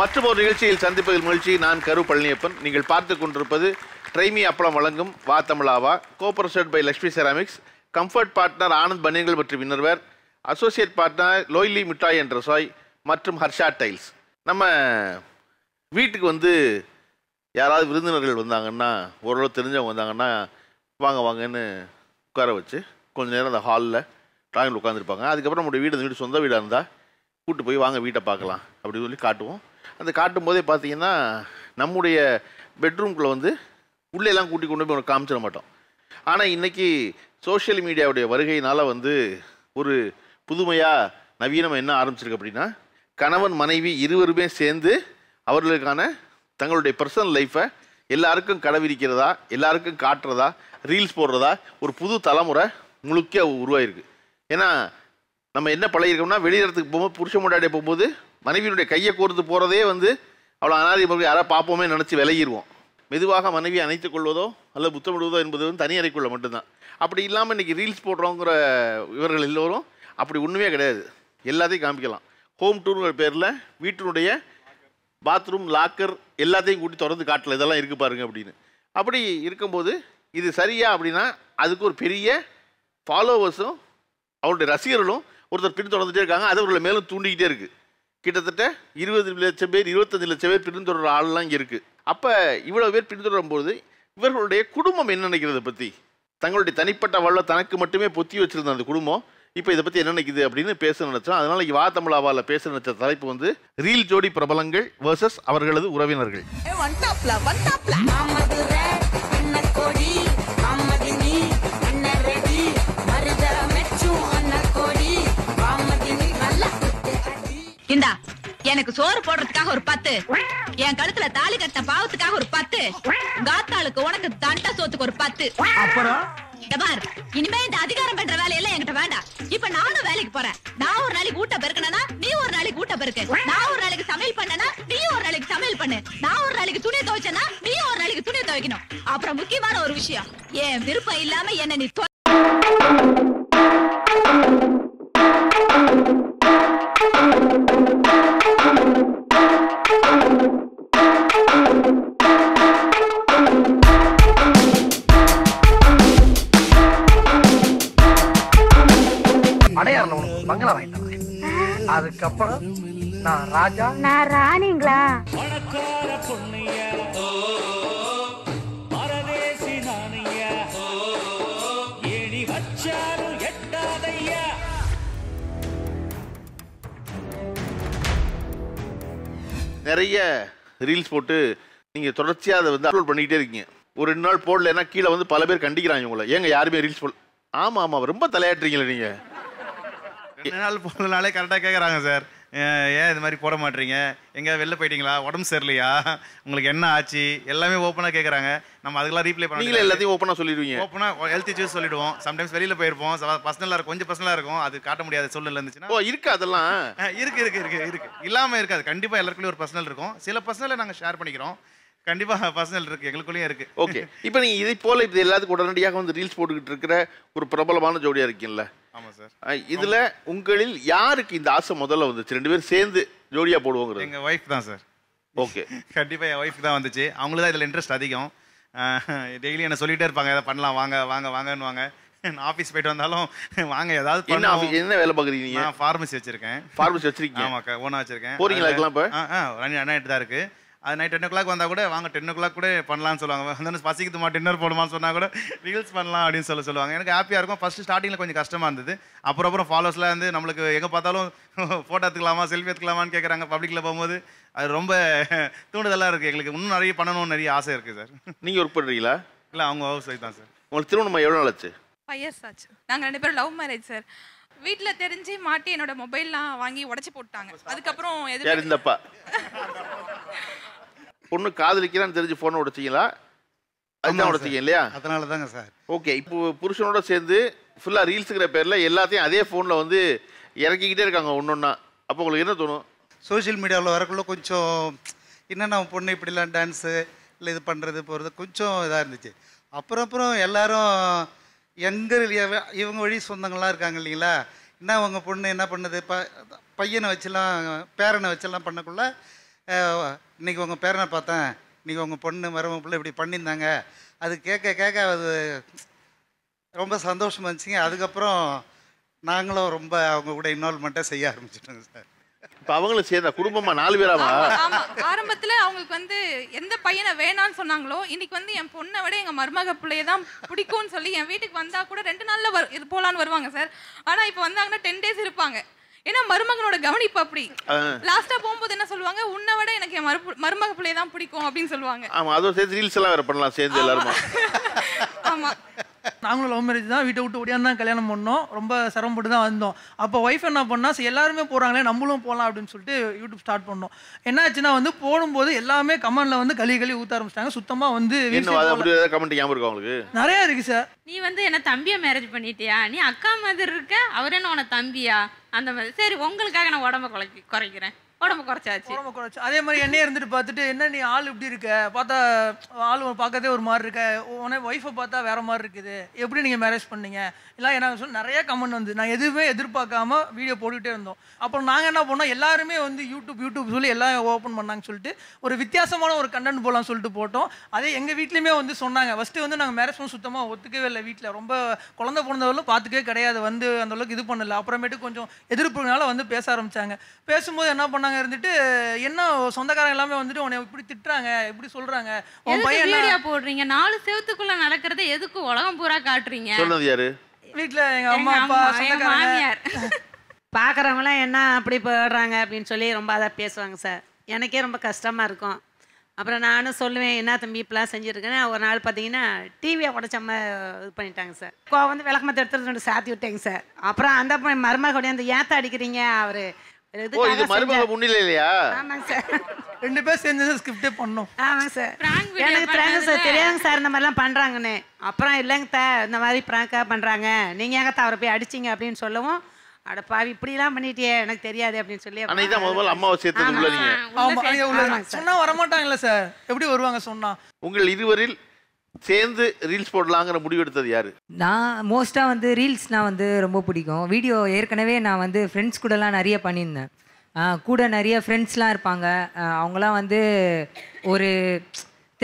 மற்றும் ஒரு நிகழ்ச்சியில் சந்திப்பதில் மகிழ்ச்சி நான் கரு பழனியப்பன் நீங்கள் பார்த்து கொண்டிருப்பது ட்ரைமி அப்பளம் வழங்கும் வா தமிழாவா கோபரசர்ட் by Lakshmi ceramics comfort partner Anand பன்னீர்கள் மற்றும் இன்னர்வேர் அசோசியேட் பார்ட்னர் லோய்லி மிட்டாய் என்ற சாய் மற்றும் ஹர்ஷா டைல்ஸ் நம்ம வீட்டுக்கு வந்து யாராவது விருந்தினர்கள் வந்தாங்கன்னா ஓரளவு தெரிஞ்சவங்க வந்தாங்கன்னா வாங்க வாங்கன்னு உட்கார வச்சு கொஞ்சம் நேரம் அந்த ஹாலில் டிராயிங்கில் உட்காந்துருப்பாங்க அதுக்கப்புறம் நம்முடைய வீடு வீடு சொந்த வீடாக இருந்தால் கூப்பிட்டு போய் வாங்க வீட்டை பார்க்கலாம் அப்படின்னு சொல்லி காட்டுவோம் அந்த காட்டும் போதே பார்த்தீங்கன்னா நம்முடைய பெட்ரூம்குள்ளே வந்து உள்ளேலாம் கூட்டி கொண்டு போய் காமிச்சிட மாட்டோம் ஆனால் இன்றைக்கி சோஷியல் மீடியாவுடைய வருகையினால் வந்து ஒரு புதுமையாக நவீனம் என்ன ஆரம்பிச்சிருக்கு அப்படின்னா கணவன் மனைவி இருவருமே சேர்ந்து அவர்களுக்கான தங்களுடைய பர்சனல் லைஃப்பை எல்லாருக்கும் கடவிரிக்கிறதா எல்லாருக்கும் காட்டுறதா ரீல்ஸ் போடுறதா ஒரு புது தலைமுறை முழுக்க உருவாயிருக்கு ஏன்னா நம்ம என்ன பழகிருக்கோம்னா வெளியிடத்துக்கு போகும்போது புருஷ முன்னாடியே போகும்போது மனைவியினுடைய கையை கோர்த்து போகிறதே வந்து அவ்வளோ அனாதி முறையில் யாராவது பார்ப்போமே நினச்சி விலகிடுவோம் மெதுவாக மனைவி அணைத்துக் கொள்வதோ அல்லது புத்தமிடுவதோ என்பது வந்து தனி அறைக்குள்ள மட்டும்தான் அப்படி இல்லாமல் இன்றைக்கி ரீல்ஸ் போடுறோங்கிற இவர்கள் எல்லோரும் அப்படி ஒன்றுமே கிடையாது எல்லாத்தையும் காமிக்கலாம் ஹோம் டூருங்கிற பேரில் வீட்டினுடைய பாத்ரூம் லாக்கர் எல்லாத்தையும் கூட்டி திறந்து காட்டல இதெல்லாம் இருக்குது பாருங்க அப்படின்னு அப்படி இருக்கும்போது இது சரியா அப்படின்னா அதுக்கு ஒரு பெரிய ஃபாலோவர்ஸும் அவருடைய ரசிகர்களும் ஒருத்தர் தொடர்ந்துகிட்டே இருக்காங்க அது அவர்களை மேலும் தூண்டிக்கிட்டே இருக்குது கிட்டத்தட்ட இருபது லட்சம் பேர் இருபத்தஞ்சு லட்சம் பேர் பின்தொடர்ற ஆள்லாம் இங்கே இருக்குது அப்போ இவ்வளோ பேர் பின்தொடரும் போது இவர்களுடைய குடும்பம் என்ன நினைக்கிறத பற்றி தங்களுடைய தனிப்பட்ட வல்ல தனக்கு மட்டுமே பொத்தி வச்சுருந்த அந்த குடும்பம் இப்போ இதை பற்றி என்ன நினைக்குது அப்படின்னு பேச நினச்சோம் அதனால் இங்கே வா தமிழாவால் பேச நினச்ச தலைப்பு வந்து ரீல் ஜோடி பிரபலங்கள் வர்சஸ் அவர்களது உறவினர்கள் இந்தா எனக்கு சோறு போடுறதுக்காக ஒரு பத்து என் கழுத்துல தாலி கட்டின பாவத்துக்காக ஒரு பத்து காத்தாளுக்கு உனக்கு தண்ட சோத்துக்கு ஒரு பத்து அப்புறம் இனிமே இந்த அதிகாரம் பண்ற வேலையெல்லாம் என்கிட்ட வேண்டாம் இப்ப நானும் வேலைக்கு போறேன் நான் ஒரு நாளைக்கு ஊட்ட பெருக்கணும்னா நீ ஒரு நாளைக்கு ஊட்ட பெருக்கு நான் ஒரு நாளைக்கு சமையல் பண்ணனா நீ ஒரு நாளைக்கு சமையல் பண்ணு நான் ஒரு நாளைக்கு துணி துவைச்சனா நீ ஒரு நாளைக்கு துணி துவைக்கணும் அப்புறம் முக்கியமான ஒரு விஷயம் என் விருப்பம் இல்லாம என்ன நீ ரீல்ஸ் போட்டு நீங்கள் தொடர்ச்சியாக அதை வந்து அப்லோட் பண்ணிக்கிட்டே இருக்கீங்க ஒரு ரெண்டு நாள் போடலைன்னா கீழே வந்து பல பேர் கண்டிக்கிறாங்க உங்களை ஏங்க யாருமே ரீல்ஸ் போடல ஆமாம் ஆமாம் ரொம்ப தலையாட்டுறீங்களே நீங்கள் ரெண்டு நாள் போடலனாலே கரெக்டாக கேட்குறாங்க சார் ஏன் இது மாதிரி போட மாட்றீங்க எங்கேயாவது வெளில போயிட்டீங்களா உடம்பு சரியில்லையா உங்களுக்கு என்ன ஆச்சு எல்லாமே ஓப்பனாக கேட்குறாங்க நம்ம அதுக்கெல்லாம் ரீப்ளை பண்ணி எல்லாத்தையும் ஓப்பனாக சொல்லிடுவீங்க ஓப்பனாக ஹெல்த் இஷ்யூஸ் சொல்லிடுவோம் சம்டைம்ஸ் வெளியில் போயிருப்போம் பர்சனலாக இருக்கும் கொஞ்சம் பர்சனலாக இருக்கும் அது காட்ட முடியாத சூழ்நிலை இருந்துச்சுன்னா ஓ இருக்கு அதெல்லாம் இருக்கு இருக்கு இருக்கு இருக்கு இல்லாமல் இருக்காது கண்டிப்பாக எல்லாருக்குள்ளேயும் ஒரு பர்சனல் இருக்கும் சில பர்சனலை நாங்கள் ஷேர் பண்ணிக்கிறோம் கண்டிப்பாக பர்சனல் இருக்கு எங்களுக்குள்ளேயும் இருக்கு ஓகே இப்போ நீங்கள் இதை போல் இப்போ எல்லாத்துக்கும் உடனடியாக வந்து ரீல்ஸ் போட்டுக்கிட்டு இருக்கிற ஒரு பிரபலமான ஜோடியாக இருக்கீங்களா ஆமாம் சார் இதில் உங்களில் யாருக்கு இந்த ஆசை முதல்ல வந்துச்சு ரெண்டு பேரும் சேர்ந்து ஜோடியாக போடுவோங்கிறது எங்கள் ஒய்ஃப் தான் சார் ஓகே கண்டிப்பாக என் ஒய்ஃப் தான் வந்துச்சு அவங்களுக்கு தான் இதில் இன்ட்ரெஸ்ட் அதிகம் டெய்லி என்ன சொல்லிகிட்டே இருப்பாங்க எதாவது பண்ணலாம் வாங்க வாங்க வாங்கன்னு வாங்க நான் ஆஃபீஸ் போயிட்டு வந்தாலும் வாங்க ஏதாவது என்ன ஆஃபீஸ் என்ன வேலை பார்க்குறீங்க நான் ஃபார்மசி வச்சிருக்கேன் ஃபார்மசி வச்சிருக்கேன் ஆமாக்கா ஓனாக வச்சிருக்கேன் போறீங்களா இப்போ ஆ ரன் ரன் ஆகிட்டு தான் இருக்குது அது நைட் டென் ஓ கிளாக் வந்தால் கூட வாங்க டென் ஓ கிளாக் கூட பண்ணலாம்னு சொல்லுவாங்க வந்து பசிக்குதுமா டின்னர் போடுமான்னு சொன்னால் கூட ரீல்ஸ் பண்ணலாம் அப்படின்னு சொல்ல சொல்லுவாங்க எனக்கு ஹாப்பியாக இருக்கும் ஃபஸ்ட்டு ஸ்டார்டிங்கில் கொஞ்சம் கஷ்டமாக இருந்தது அப்புறம் அப்புறம் ஃபாலோஸ்லாம் வந்து நம்மளுக்கு எங்கே பார்த்தாலும் ஃபோட்டோ எடுத்துக்கலாமா செல்ஃபி எடுத்துக்கலாமான்னு கேட்குறாங்க பப்ளிக்கில் போகும்போது அது ரொம்ப தூண்டுதலாக இருக்குது எங்களுக்கு இன்னும் நிறைய பண்ணணும்னு நிறைய ஆசை இருக்குது சார் நீங்கள் ஒர்க் பண்ணுறீங்களா இல்லை அவங்க ஹவுஸ் ஒய்ஃப் தான் சார் உங்களுக்கு திருமணம் எவ்வளோ நாள் ஆச்சு ஃபைவ் இயர்ஸ் ஆச்சு நாங்கள் ரெண்டு பேரும் லவ் மேரேஜ் சார் வீட்ல தெரிஞ்சு மாட்டி என்னோட மொபைல்லாம் வாங்கி உடைச்சு போட்டாங்க அதுக்கப்புறம் எது இருந்தப்பா பொண்ணு காதலிக்கிறான்னு தெரிஞ்சு ஃபோனை உடைச்சிங்களா அதுதான் உடைச்சிங்க இல்லையா அதனால தாங்க சார் ஓகே இப்போ புருஷனோட சேர்ந்து ஃபுல்லாக ரீல்ஸுங்கிற பேரில் எல்லாத்தையும் அதே ஃபோனில் வந்து இறக்கிக்கிட்டே இருக்காங்க ஒன்று ஒன்றா அப்போ உங்களுக்கு என்ன தோணும் சோஷியல் மீடியாவில் வரக்குள்ள கொஞ்சம் என்ன நம்ம பொண்ணு இப்படிலாம் டான்ஸு இல்லை இது பண்ணுறது போகிறது கொஞ்சம் இதாக இருந்துச்சு அப்புறம் அப்புறம் எல்லாரும் எங்கள் இவங்க வழி சொந்தங்கள்லாம் இருக்காங்க இல்லைங்களா என்ன உங்கள் பொண்ணு என்ன பண்ணுது ப பையனை வச்செல்லாம் பேரனை வச்செல்லாம் பண்ணக்குள்ள இன்றைக்கி உங்கள் பேரனை பார்த்தேன் இன்றைக்கி உங்கள் பொண்ணு மரம பிள்ளை இப்படி பண்ணியிருந்தாங்க அது கேட்க கேட்க அது ரொம்ப சந்தோஷமாக இருந்துச்சுங்க அதுக்கப்புறம் நாங்களும் ரொம்ப அவங்க கூட இன்வால்மெண்ட்டாக செய்ய ஆரம்பிச்சிட்டோங்க சார் இப்ப அவங்களும் சேர்ந்த குடும்பமா நாலு பேராமா ஆரம்பத்துல அவங்களுக்கு வந்து எந்த பையனை வேணாம்னு சொன்னாங்களோ இன்னைக்கு வந்து என் பொண்ணை விட எங்க மருமக பிள்ளைய தான் பிடிக்கும்னு சொல்லி என் வீட்டுக்கு வந்தா கூட ரெண்டு நாள்ல வரு இது போலான்னு வருவாங்க சார் ஆனா இப்ப வந்தாங்கன்னா டென் டேஸ் இருப்பாங்க ஏன்னா மருமகனோட கவனிப்பு அப்படி லாஸ்டா போகும்போது என்ன சொல்லுவாங்க உன்னை விட எனக்கு என் மருமக பிள்ளைய தான் பிடிக்கும் அப்படின்னு சொல்லுவாங்க ஆமா அதுவும் சேர்த்து ரீல்ஸ் எல்லாம் வேற பண்ணலாம் சேர்ந்து எல்லாரும் ஆமா நாங்களும் லவ் மேரேஜ் தான் வீட்டை விட்டு ஓடியாந்து தான் கல்யாணம் பண்ணோம் ரொம்ப சிரமப்பட்டு தான் வந்தோம் அப்போ ஒய்ஃப் என்ன பண்ணால் சரி எல்லாருமே போகிறாங்களே நம்மளும் போகலாம் அப்படின்னு சொல்லிட்டு யூடியூப் ஸ்டார்ட் பண்ணோம் என்ன ஆச்சுன்னா வந்து போடும்போது எல்லாமே கமெண்ட்ல வந்து கலி கலி ஊத்த ஆரம்பிச்சிட்டாங்க சுத்தமாக வந்து கமெண்ட் ஞாபகம் நிறையா இருக்குது நிறைய இருக்கு சார் நீ வந்து என்ன தம்பியை மேரேஜ் பண்ணிட்டியா நீ அக்கா மாதிரி இருக்க அவர் என்ன உன தம்பியா அந்த மாதிரி சரி உங்களுக்காக நான் உடம்ப குறைக்கிறேன் உடம்பு குறைச்சாச்சு உடம்பு குறைச்சு அதே மாதிரி என்னையே இருந்துட்டு பார்த்துட்டு என்ன நீ ஆள் இப்படி இருக்க பார்த்தா ஆள் பார்க்கறதே ஒரு மாதிரி இருக்க உன ஒய்ஃபை பார்த்தா வேற மாதிரி இருக்குது எப்படி நீங்கள் மேரேஜ் பண்ணீங்க இல்லை எனக்கு சொல்லி நிறைய கமெண்ட் வந்து நான் எதுவுமே எதிர்பார்க்காம வீடியோ போட்டுகிட்டே இருந்தோம் அப்புறம் நாங்கள் என்ன பண்ணோம் எல்லாருமே வந்து யூடியூப் யூடியூப் சொல்லி எல்லாம் ஓப்பன் பண்ணாங்கன்னு சொல்லிட்டு ஒரு வித்தியாசமான ஒரு கண்டென்ட் போகலாம்னு சொல்லிட்டு போட்டோம் அதே எங்கள் வீட்லேயுமே வந்து சொன்னாங்க ஃபஸ்ட்டு வந்து நாங்கள் மேரேஜ் பண்ண சுத்தமாக ஒத்துக்கவே இல்லை வீட்டில் ரொம்ப குழந்தை பிறந்தவர்களும் பார்த்துக்கவே கிடையாது வந்து அந்தளவுக்கு இது பண்ணல அப்புறமேட்டு கொஞ்சம் எதிர்ப்புனால வந்து பேச ஆரம்பித்தாங்க பேசும்போது என்ன பண்ணாங்க பேசாமல் இருந்துட்டு என்ன சொந்தக்காரங்க எல்லாமே வந்துட்டு உன்னை இப்படி திட்டுறாங்க இப்படி சொல்றாங்க உன் பையன் வீடியோ போடுறீங்க நாலு செவத்துக்குள்ள நடக்கிறத எதுக்கு உலகம் பூரா காட்டுறீங்க சொன்னது யாரு வீட்டில் எங்கள் அம்மா அப்பா சொந்தக்காரங்க பார்க்குறவங்களாம் என்ன அப்படி போடுறாங்க அப்படின்னு சொல்லி ரொம்ப அதாக பேசுவாங்க சார் எனக்கே ரொம்ப கஷ்டமாக இருக்கும் அப்புறம் நானும் சொல்லுவேன் என்ன தம்பி இப்பெல்லாம் செஞ்சுருக்கேன்னு ஒரு நாள் பார்த்தீங்கன்னா டிவியை உடச்சாம இது பண்ணிட்டாங்க சார் இப்போ வந்து விளக்கமத்தை எடுத்துகிட்டு சாத்தி விட்டேங்க சார் அப்புறம் அந்த மருமகளுடைய அந்த ஏத்த அடிக்கிறீங்க அவர் ஓ சார் ரெண்டு பேர் சேர்ந்து ஸ்கிரிப்டே பண்ணோம் ஆமாம் சார் எனக்கு தெரியாங்க சார் தெரியாங்க சார் இந்த மாதிரிலாம் பண்ணுறாங்கன்னு அப்புறம் இல்லைங்க இந்த மாதிரி ப்ராங்காக பண்ணுறாங்க நீங்கள் எங்க அவரை போய் அடிச்சிங்க அப்படின்னு சொல்லவும் அட இப்படிலாம் பண்ணிட்டியே எனக்கு தெரியாது அப்படின்னு சொல்லி அன்னைக்கு தான் முதல்ல அம்மாவை சேர்த்து உள்ளதீங்க ஆமாம் சார் எப்படி வருவாங்க சொன்னால் உங்கள் இதுவரையில் சேர்ந்து ரீல்ஸ் போடலாங்கிற முடிவு எடுத்தது யாரு நான் மோஸ்ட்டாக வந்து ரீல்ஸ்னால் வந்து ரொம்ப பிடிக்கும் வீடியோ ஏற்கனவே நான் வந்து ஃப்ரெண்ட்ஸ் கூடலாம் நிறைய பண்ணியிருந்தேன் கூட நிறைய ஃப்ரெண்ட்ஸ்லாம் இருப்பாங்க அவங்களாம் வந்து ஒரு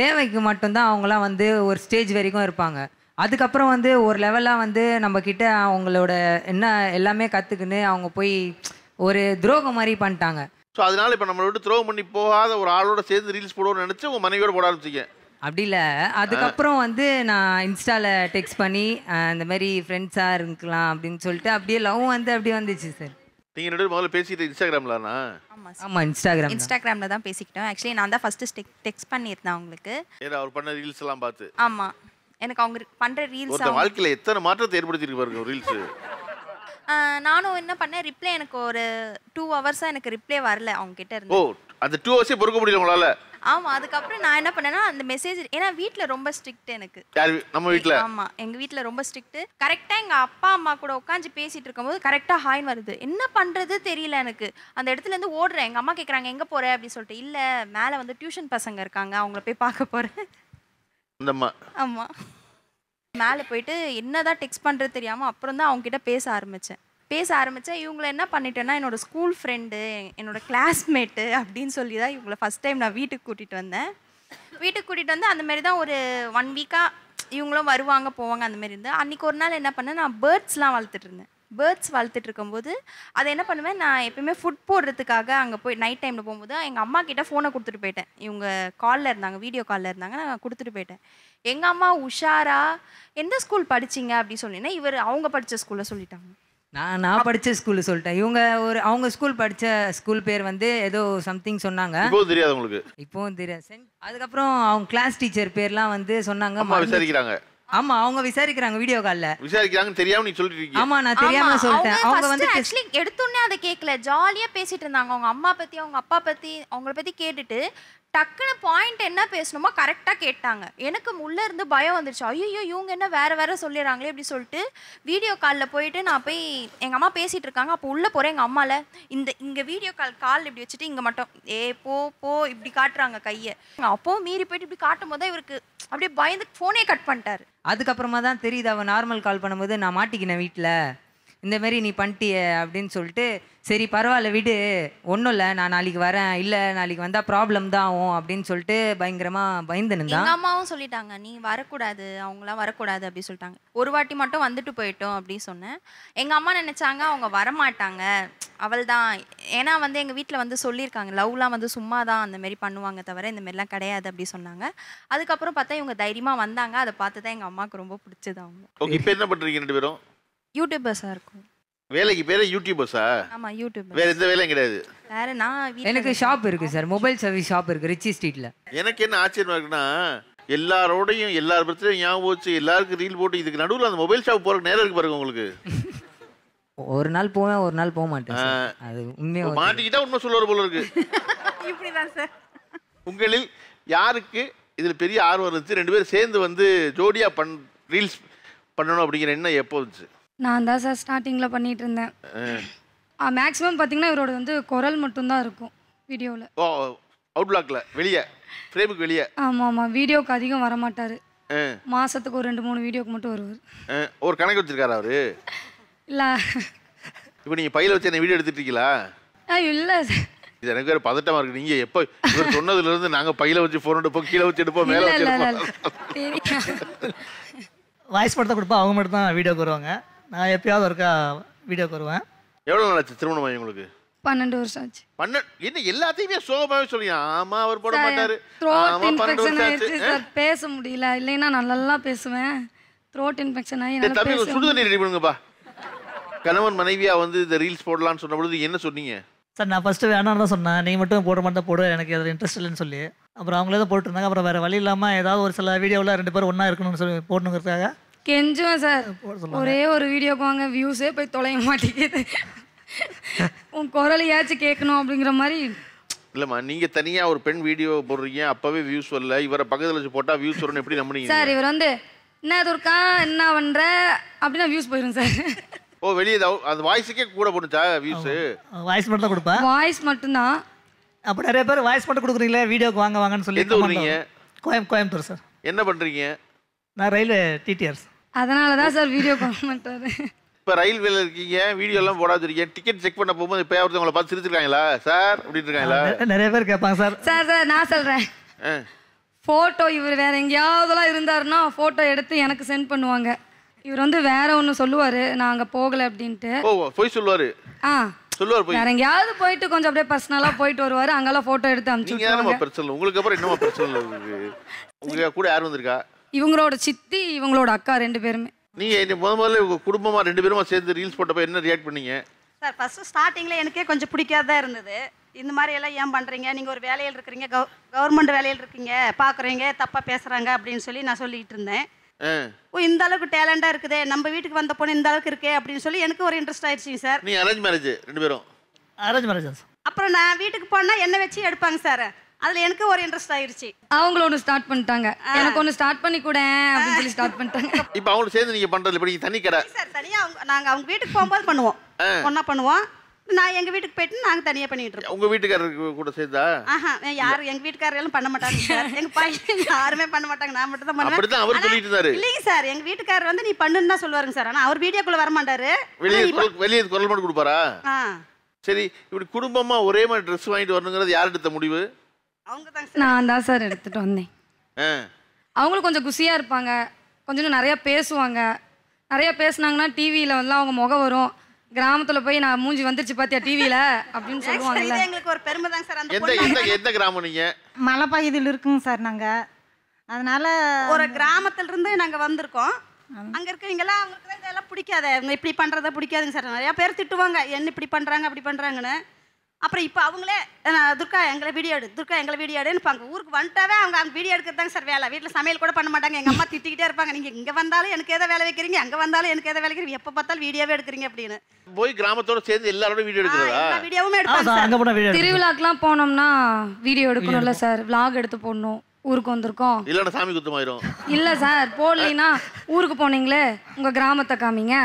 தேவைக்கு மட்டும்தான் அவங்களாம் வந்து ஒரு ஸ்டேஜ் வரைக்கும் இருப்பாங்க அதுக்கப்புறம் வந்து ஒரு லெவலாக வந்து நம்மக்கிட்ட அவங்களோட என்ன எல்லாமே கற்றுக்குன்னு அவங்க போய் ஒரு துரோகம் மாதிரி பண்ணிட்டாங்க ஸோ அதனால இப்போ நம்மளோட துரோகம் பண்ணி போகாத ஒரு ஆளோட சேர்ந்து ரீல்ஸ் போடுவோம்னு நினச்சி உங்கள் மனைவியோட போட ஆரம்பிச்சிக்கேன் அப்படி இல்லை அதுக்கப்புறம் வந்து நான் இன்ஸ்டாவில் டெக்ஸ்ட் பண்ணி இந்த மாதிரி ஃப்ரெண்ட்ஸாக இருக்கலாம் அப்படின்னு சொல்லிட்டு அப்படியே லவ் வந்து அப்படியே வந்துச்சு சார் நீங்கள் ரெண்டு முதல்ல பேசிட்டு இன்ஸ்டாகிராம்லாண்ணா ஆமாம் இன்ஸ்டாகிராம் இன்ஸ்டாகிராமில் தான் பேசிக்கிட்டோம் ஆக்சுவலி நான் தான் ஃபஸ்ட்டு டெக்ஸ்ட் பண்ணியிருந்தேன் அவங்களுக்கு ஏன்னா அவர் பண்ண ரீல்ஸ் எல்லாம் பார்த்து ஆமாம் எனக்கு அவங்க பண்ணுற ரீல்ஸ் ஒரு வாழ்க்கையில் எத்தனை மாற்றத்தை ஏற்படுத்தியிருக்கு பாருங்க ரீல்ஸ் நானும் என்ன பண்ணேன் ரிப்ளை எனக்கு ஒரு டூ ஹவர்ஸாக எனக்கு ரிப்ளை வரல அவங்க கிட்ட இருந்து ஓ அந்த டூ ஹவர்ஸே பொறுக்க முடியல உங்களால் ஆமா அதுக்கப்புறம் நான் என்ன பண்ணேன்னா அந்த மெசேஜ் ஏன்னா வீட்ல ரொம்ப ஸ்ட்ரிக்ட் எனக்கு நம்ம வீட்ல ஆமா எங்க வீட்ல ரொம்ப ஸ்ட்ரிக்ட் கரெக்டா எங்க அப்பா அம்மா கூட உட்காந்து பேசிட்டு இருக்கும்போது கரெக்டா ஹாய் வருது என்ன பண்றது தெரியல எனக்கு அந்த இடத்துல இருந்து ஓடுறேன் எங்க அம்மா கேக்குறாங்க எங்க போற அப்படின்னு சொல்லிட்டு இல்ல மேல வந்து டியூஷன் பசங்க இருக்காங்க அவங்கள போய் பார்க்க போறேன் ஆமா மேலே போயிட்டு என்னதான் டெக்ஸ்ட் பண்றது தெரியாமல் அப்புறம் தான் அவங்ககிட்ட பேச ஆரம்பிச்சேன் பேச ஆரம்பித்தேன் இவங்களை என்ன பண்ணிட்டேன்னா என்னோடய ஸ்கூல் ஃப்ரெண்டு என்னோடய கிளாஸ்மேட்டு அப்படின்னு சொல்லி தான் இவங்களை ஃபஸ்ட் டைம் நான் வீட்டுக்கு கூட்டிகிட்டு வந்தேன் வீட்டுக்கு கூட்டிகிட்டு வந்து அந்தமாரி தான் ஒரு ஒன் வீக்காக இவங்களும் வருவாங்க போவாங்க அந்தமாரி இருந்து அன்றைக்கி ஒரு நாள் என்ன பண்ணேன் நான் பேர்ட்ஸ்லாம் வளர்த்துட்டு இருந்தேன் பேர்ட்ஸ் வளர்த்துட்டு இருக்கும்போது அதை என்ன பண்ணுவேன் நான் எப்பயுமே ஃபுட் போடுறதுக்காக அங்கே போய் நைட் டைமில் போகும்போது எங்கள் அம்மா கிட்டே ஃபோனை கொடுத்துட்டு போயிட்டேன் இவங்க காலில் இருந்தாங்க வீடியோ காலில் இருந்தாங்க நான் கொடுத்துட்டு போயிட்டேன் எங்கள் அம்மா உஷாரா எந்த ஸ்கூல் படிச்சிங்க அப்படின்னு சொன்னீங்கன்னா இவர் அவங்க படித்த ஸ்கூலில் சொல்லிட்டாங்க நான் நான் படிச்ச ஸ்கூல் சொல்லிட்டேன் இவங்க ஒரு அவங்க ஸ்கூல் படிச்ச ஸ்கூல் பேர் வந்து ஏதோ சம்திங் சொன்னாங்க இப்போவும் தெரியாது உங்களுக்கு இப்போவும் தெரியாது அதுக்கப்புறம் அவங்க கிளாஸ் டீச்சர் பேர்லாம் வந்து சொன்னாங்க விசாரிக்கிறாங்க ஆமா அவங்க விசாரிக்கிறாங்க வீடியோ கால்ல விசாரிக்கிறாங்கன்னு தெரியாம நீ சொல்லிட்டு ஆமா நான் தெரியாம சொல்லிட்டேன் அவங்க வந்து एक्चुअली எடுத்தோடனே அத கேக்கல ஜாலியா பேசிட்டு இருந்தாங்க அவங்க அம்மா பத்தி அவங்க அப்பா பத்தி அவங்கள பத்தி கேட்டுட்டு டக்குன்னு பாயிண்ட் என்ன பேசணுமோ கரெக்டா கேட்டாங்க எனக்கு முள்ள இருந்து பயம் வந்துருச்சு ஐயோ இவங்க என்ன வேற வேற சொல்லிடுறாங்களே அப்படி சொல்லிட்டு வீடியோ கால்ல போயிட்டு நான் போய் எங்க அம்மா பேசிட்டு இருக்காங்க அப்போ உள்ள போற எங்க அம்மால இந்த இங்க வீடியோ கால் கால் இப்படி வச்சுட்டு இங்க மட்டும் ஏ போ போ இப்படி காட்டுறாங்க கையை அப்பவும் மீறி போயிட்டு இப்படி காட்டும் போது இவருக்கு அப்படியே பயந்து போனே கட் பண்ணிட்டாரு அதுக்கப்புறமா தான் தெரியுது அவன் நார்மல் கால் பண்ணும்போது நான் மாட்டிக்கினேன் வீட்டில் இந்தமாரி நீ பண்ணிட்டிய அப்படின்னு சொல்லிட்டு சரி பரவாயில்ல விடு ஒன்றும் இல்லை நான் நாளைக்கு வரேன் இல்லை நாளைக்கு வந்தால் ப்ராப்ளம் தான் ஆகும் அப்படின்னு சொல்லிட்டு பயங்கரமாக பயந்துன்னு எங்கள் அம்மாவும் சொல்லிட்டாங்க நீ வரக்கூடாது அவங்களாம் வரக்கூடாது அப்படின்னு சொல்லிட்டாங்க ஒரு வாட்டி மட்டும் வந்துட்டு போயிட்டோம் அப்படின்னு சொன்னேன் எங்கள் அம்மா நினச்சாங்க அவங்க வரமாட்டாங்க அவள் தான் ஏன்னா வந்து எங்கள் வீட்டில் வந்து சொல்லியிருக்காங்க லவ்லாம் வந்து சும்மா தான் அந்த மாதிரி பண்ணுவாங்க தவிர இந்த மாதிரிலாம் கிடையாது அப்படி சொன்னாங்க அதுக்கப்புறம் பார்த்தா இவங்க தைரியமாக வந்தாங்க அதை பார்த்து தான் எங்கள் அம்மாவுக்கு ரொம்ப பிடிச்சது அவங்க இப்போ என்ன பண்ணுறீங்க ரெண்டு பேரும் யூடியூபர்ஸாக இருக்கும் வேலைக்கு பேரே யூடியூபர்ஸா ஆமா யூடியூபர் வேற எந்த வேலையும் கிடையாது வேற நான் எனக்கு ஷாப் இருக்கு சார் மொபைல் சர்வீஸ் ஷாப் இருக்கு ரிச்சி ஸ்ட்ரீட்ல எனக்கு என்ன ஆச்சரியமா இருக்குன்னா எல்லாரோடையும் எல்லார் பிரச்சனையும் ஞாபகம் வச்சு எல்லாருக்கும் ரீல் போட்டு இதுக்கு நடுவில் அந்த மொபைல் ஷாப் போறதுக்கு நேரம் இருக்கு பாருங்க உங்களுக்கு ஒரு நாள் போவேன் ஒரு நாள் போக மாட்டேன் அது உண்மையா மாட்டிக்கிட்டா உண்மை சொல்லுவார் போல இருக்கு இப்படிதான் சார் உங்களில் யாருக்கு இதில் பெரிய ஆர்வம் இருந்துச்சு ரெண்டு பேரும் சேர்ந்து வந்து ஜோடியாக பண் ரீல்ஸ் பண்ணணும் அப்படிங்கிற எண்ணம் எப்போ இருந்துச்சு நான் தான் சார் ஸ்டார்டிங்கில் பண்ணிகிட்டு இருந்தேன் மேக்ஸிமம் பார்த்தீங்கன்னா இவரோட வந்து குரல் மட்டும்தான் இருக்கும் வீடியோவில் ஓ அவுட் பிளாக்ல வெளியே ஃப்ரேமுக்கு வெளியே ஆமாம் ஆமாம் வீடியோக்கு அதிகம் வர மாட்டார் மாதத்துக்கு ஒரு ரெண்டு மூணு வீடியோக்கு மட்டும் வருவார் ஒரு கணக்கு வச்சிருக்காரு அவரு இல்லை இப்போ நீங்கள் பையில் வச்சு வீடியோ எடுத்துட்டீங்களா இல்லை சார் இது எனக்கு வேறு பதட்டமாக இருக்குது நீங்கள் எப்போ இவர் சொன்னதுலேருந்து நாங்கள் பையில் வச்சு ஃபோன் எடுப்போம் கீழே வச்சு எடுப்போம் மேலே வச்சு எடுப்போம் வாய்ஸ் மட்டும் தான் கொடுப்போம் அவங்க மட்டும் தான் வீடியோக்கு வருவாங்க நான் எப்பயாவது ஒருக்கா வீடியோக்கு வருவேன் எவ்வளோ ஆச்சு திருமணம் ஆகி உங்களுக்கு பன்னெண்டு வருஷம் ஆச்சு பன்னெண்டு என்ன எல்லாத்தையுமே சோகமாவே சொல்லியா ஆமா அவர் போட மாட்டாரு இன்ஃபெக்ஷன் ஆயிடுச்சு சார் பேச முடியல இல்லைன்னா நல்லா பேசுவேன் த்ரோட் இன்ஃபெக்ஷன் ஆகி நல்லா பேச சுடுதண்ணி ரெடி பண்ணுங்கப்பா கணவன் மனைவியா வந்து இந்த ரீல்ஸ் போடலாம்னு சொன்ன பொழுது என்ன சொன்னீங்க சார் நான் ஃபர்ஸ்ட் வேணாம் தான் சொன்னேன் நீ மட்டும் போட மாட்டேன் போடு எனக்கு அதில் இன்ட்ரெஸ்ட் இல்லைன்னு சொல்லி அப்புறம் அவங்களே தான் போட்டுருந்தாங்க அப்புறம் வேற வழி இல்லாமல் ஏதாவது ஒரு சில வீடியோவில் ரெண்டு பேரும் ஒன்றா இருக்கணும்னு சொல்லி போடணுங்கிறதுக்காக கெஞ்சுவேன் சார் ஒரே ஒரு வீடியோக்கு வாங்க வியூஸே போய் தொலைய மாட்டேங்குது உன் குரலையாச்சும் கேட்கணும் அப்படிங்கிற மாதிரி இல்லம்மா நீங்க தனியா ஒரு பெண் வீடியோ போடுறீங்க அப்பவே வியூஸ் வரல இவரை பக்கத்துல வச்சு போட்டா வியூஸ் வரணும் எப்படி நம்புறீங்க சார் இவர் வந்து என்ன துர்க்கா என்ன பண்ற அப்படின்னா வியூஸ் போயிடும் சார் ஓ வெளியே அது வாய்ஸுக்கே கூட போடுச்சா வியூஸ் வாய்ஸ் மட்டும் கொடுப்பா கொடுப்பேன் வாய்ஸ் மட்டும்தான் அப்போ நிறைய பேர் வாய்ஸ் மட்டும் கொடுக்குறீங்களே வீடியோக்கு வாங்க வாங்கன்னு சொல்லி எந்த கோயம்புத்தூர் சார் என்ன பண்றீங்க நான் ரயில்வே டிடிஆர் சார் அதனால தான் சார் வீடியோ கால் பண்ணுறாரு இப்போ ரயில்வேல இருக்கீங்க வீடியோ எல்லாம் போடாது இருக்கீங்க டிக்கெட் செக் பண்ண போகும்போது இப்போ உங்களை பார்த்து சிரிச்சிருக்காங்களா சார் அப்படின்னு இருக்காங்களா நிறைய பேர் கேட்பாங்க சார் சார் சார் நான் சொல்கிறேன் ஃபோட்டோ இவர் வேற எங்கேயாவதுலாம் இருந்தாருன்னா ஃபோட்டோ எடுத்து எனக்கு சென்ட் பண்ணுவாங்க இவர் வந்து வேற ஒன்று சொல்லுவார் நான் அங்கே போகலை அப்படின்ட்டு ஓ போய் சொல்லுவார் ஆ சொல்லுவார் போய் வேற எங்கேயாவது போயிட்டு கொஞ்சம் அப்படியே பர்சனலாக போயிட்டு வருவாரு அங்கெல்லாம் போட்டோ எடுத்து அனுப்பிச்சு பிரச்சனை உங்களுக்கு அப்புறம் என்னமா பிரச்சனை உங்களுக்கு கூட யார் வந்திருக்கா இவங்களோட சித்தி இவங்களோட அக்கா ரெண்டு பேருமே நீங்க இன்னைக்கு முத முதல்ல உங்க குடும்பமா ரெண்டு பேருமா சேர்ந்து ரீல்ஸ் போட்டப்ப என்ன ரியாக்ட் பண்ணீங்க சார் ஃபர்ஸ்ட் ஸ்டார்டிங்கில் எனக்கே கொஞ்சம் பிடிக்காத தான் இருந்தது இந்த மாதிரி எல்லாம் ஏன் பண்ணுறீங்க நீங்கள் ஒரு வேலையில் இருக்கிறீங்க கவ கவர்மெண்ட் வேலையில் இருக்கீங்க பார்க்குறீங்க தப்பாக பேசுகிறாங்க அப்படின்னு சொல்லி நான் சொல்லிட்டு இருந்தேன் ஓ இந்த அளவுக்கு டேலண்டாக இருக்குதே நம்ம வீட்டுக்கு வந்த பொண்ணு இந்த அளவுக்கு இருக்கே அப்படின்னு சொல்லி எனக்கு ஒரு இன்ட்ரெஸ்ட் ஆயிடுச்சுங்க சார் நீ அரேஞ்ச் மேரேஜ் ரெண்டு பேரும் அரேஞ்ச் மேரேஜ் அப்புறம் நான் வீட்டுக்கு போனால் என்ன வச்சு எடுப்பாங்க சார் அதில் எனக்கு ஒரு இன்ட்ரெஸ்ட் ஆயிருச்சு அவங்கள ஒன்று ஸ்டார்ட் பண்ணிட்டாங்க எனக்கு ஒன்று ஸ்டார்ட் பண்ணி கூட அப்படின்னு சொல்லி ஸ்டார்ட் பண்ணிட்டாங்க இப்போ அவங்க சேர்ந்து நீங்கள் பண்ணுறது இப்படி தனி கடை சார் தனியாக அவங்க நாங்கள் அவங்க வீட்டுக்கு போகும்போது பண்ணுவோம் ஒன்றா பண்ணுவோம் நான் எங்க வீட்டுக்கு போயிட்டு நாங்க தனியா பண்ணிட்டு இருக்கோம் உங்க வீட்டுக்காரருக்கு கூட சேர்ந்தா ஆஹா யார் எங்க வீட்டுக்காரர் எல்லாம் பண்ண மாட்டாங்க சார் எங்க பையன் யாருமே பண்ண மாட்டாங்க நான் மட்டும் தான் பண்ணுவேன் அப்படிதான் அவர் சொல்லிட்டு இருந்தாரு இல்லைங்க சார் எங்க வீட்டுக்காரர் வந்து நீ பண்ணுன்னு தான் சொல்லுவாருங்க சார் ஆனா அவர் வீடியோக்குள்ள வர மாட்டாரு வெளியே வெளியே குரல் மட்டும் கொடுப்பாரா சரி இப்படி குடும்பமா ஒரே மாதிரி ட்ரெஸ் வாங்கிட்டு வரணுங்கிறது யார் எடுத்த முடிவு அவங்க தாங்க நான் தான் சார் எடுத்துட்டு வந்தேன் அவங்களும் கொஞ்சம் குசியாக இருப்பாங்க கொஞ்சம் நிறையா பேசுவாங்க நிறையா பேசுனாங்கன்னா டிவியில் வந்து அவங்க முகம் வரும் கிராமத்தில் போய் நான் மூஞ்சி வந்துருச்சு பார்த்தியா டிவியில் அப்படின்னு சொல்லுவாங்கல்ல எங்களுக்கு ஒரு பெருமை தாங்க சார் அந்த எந்த எந்த மலைப்பகுதியில் இருக்குங்க சார் நாங்கள் அதனால ஒரு இருந்து நாங்கள் வந்திருக்கோம் அங்கே இருக்கவங்கெல்லாம் அவங்களுக்கு இதெல்லாம் பிடிக்காத இப்படி பண்ணுறத பிடிக்காதுங்க சார் நிறையா பேர் திட்டுவாங்க என்ன இப்படி பண்ணுறாங்க அப்படி பண்ணுறாங்கன்னு அப்புறம் இப்போ அவங்களே துர்கா எங்களை வீடியோ எடு துர்கா எங்களை வீடியோ எடுப்பாங்க ஊருக்கு வந்துட்டாவே அவங்க அங்கே வீடியோ எடுக்கிறதாங்க சார் வேலை வீட்டில் சமையல் கூட பண்ண மாட்டாங்க எங்கள் அம்மா திட்டிக்கிட்டே இருப்பாங்க நீங்கள் இங்கே வந்தாலும் எனக்கு எதை வேலை வைக்கிறீங்க அங்கே வந்தாலும் எனக்கு எதை வேலை வைக்கிறீங்க எப்போ பார்த்தாலும் வீடியோவே எடுக்கிறீங்க அப்படின்னு போய் கிராமத்தோட சேர்ந்து எல்லாரோட வீடியோ எடுக்கிறதா வீடியோவும் எடுப்பாங்க திருவிழாக்கெலாம் போனோம்னா வீடியோ எடுக்கணும்ல சார் விலாக் எடுத்து போடணும் ஊருக்கு வந்திருக்கோம் இல்லைன்னா சாமி குத்தமாயிரும் இல்லை சார் போடலைன்னா ஊருக்கு போனீங்களே உங்கள் கிராமத்தை காமிங்க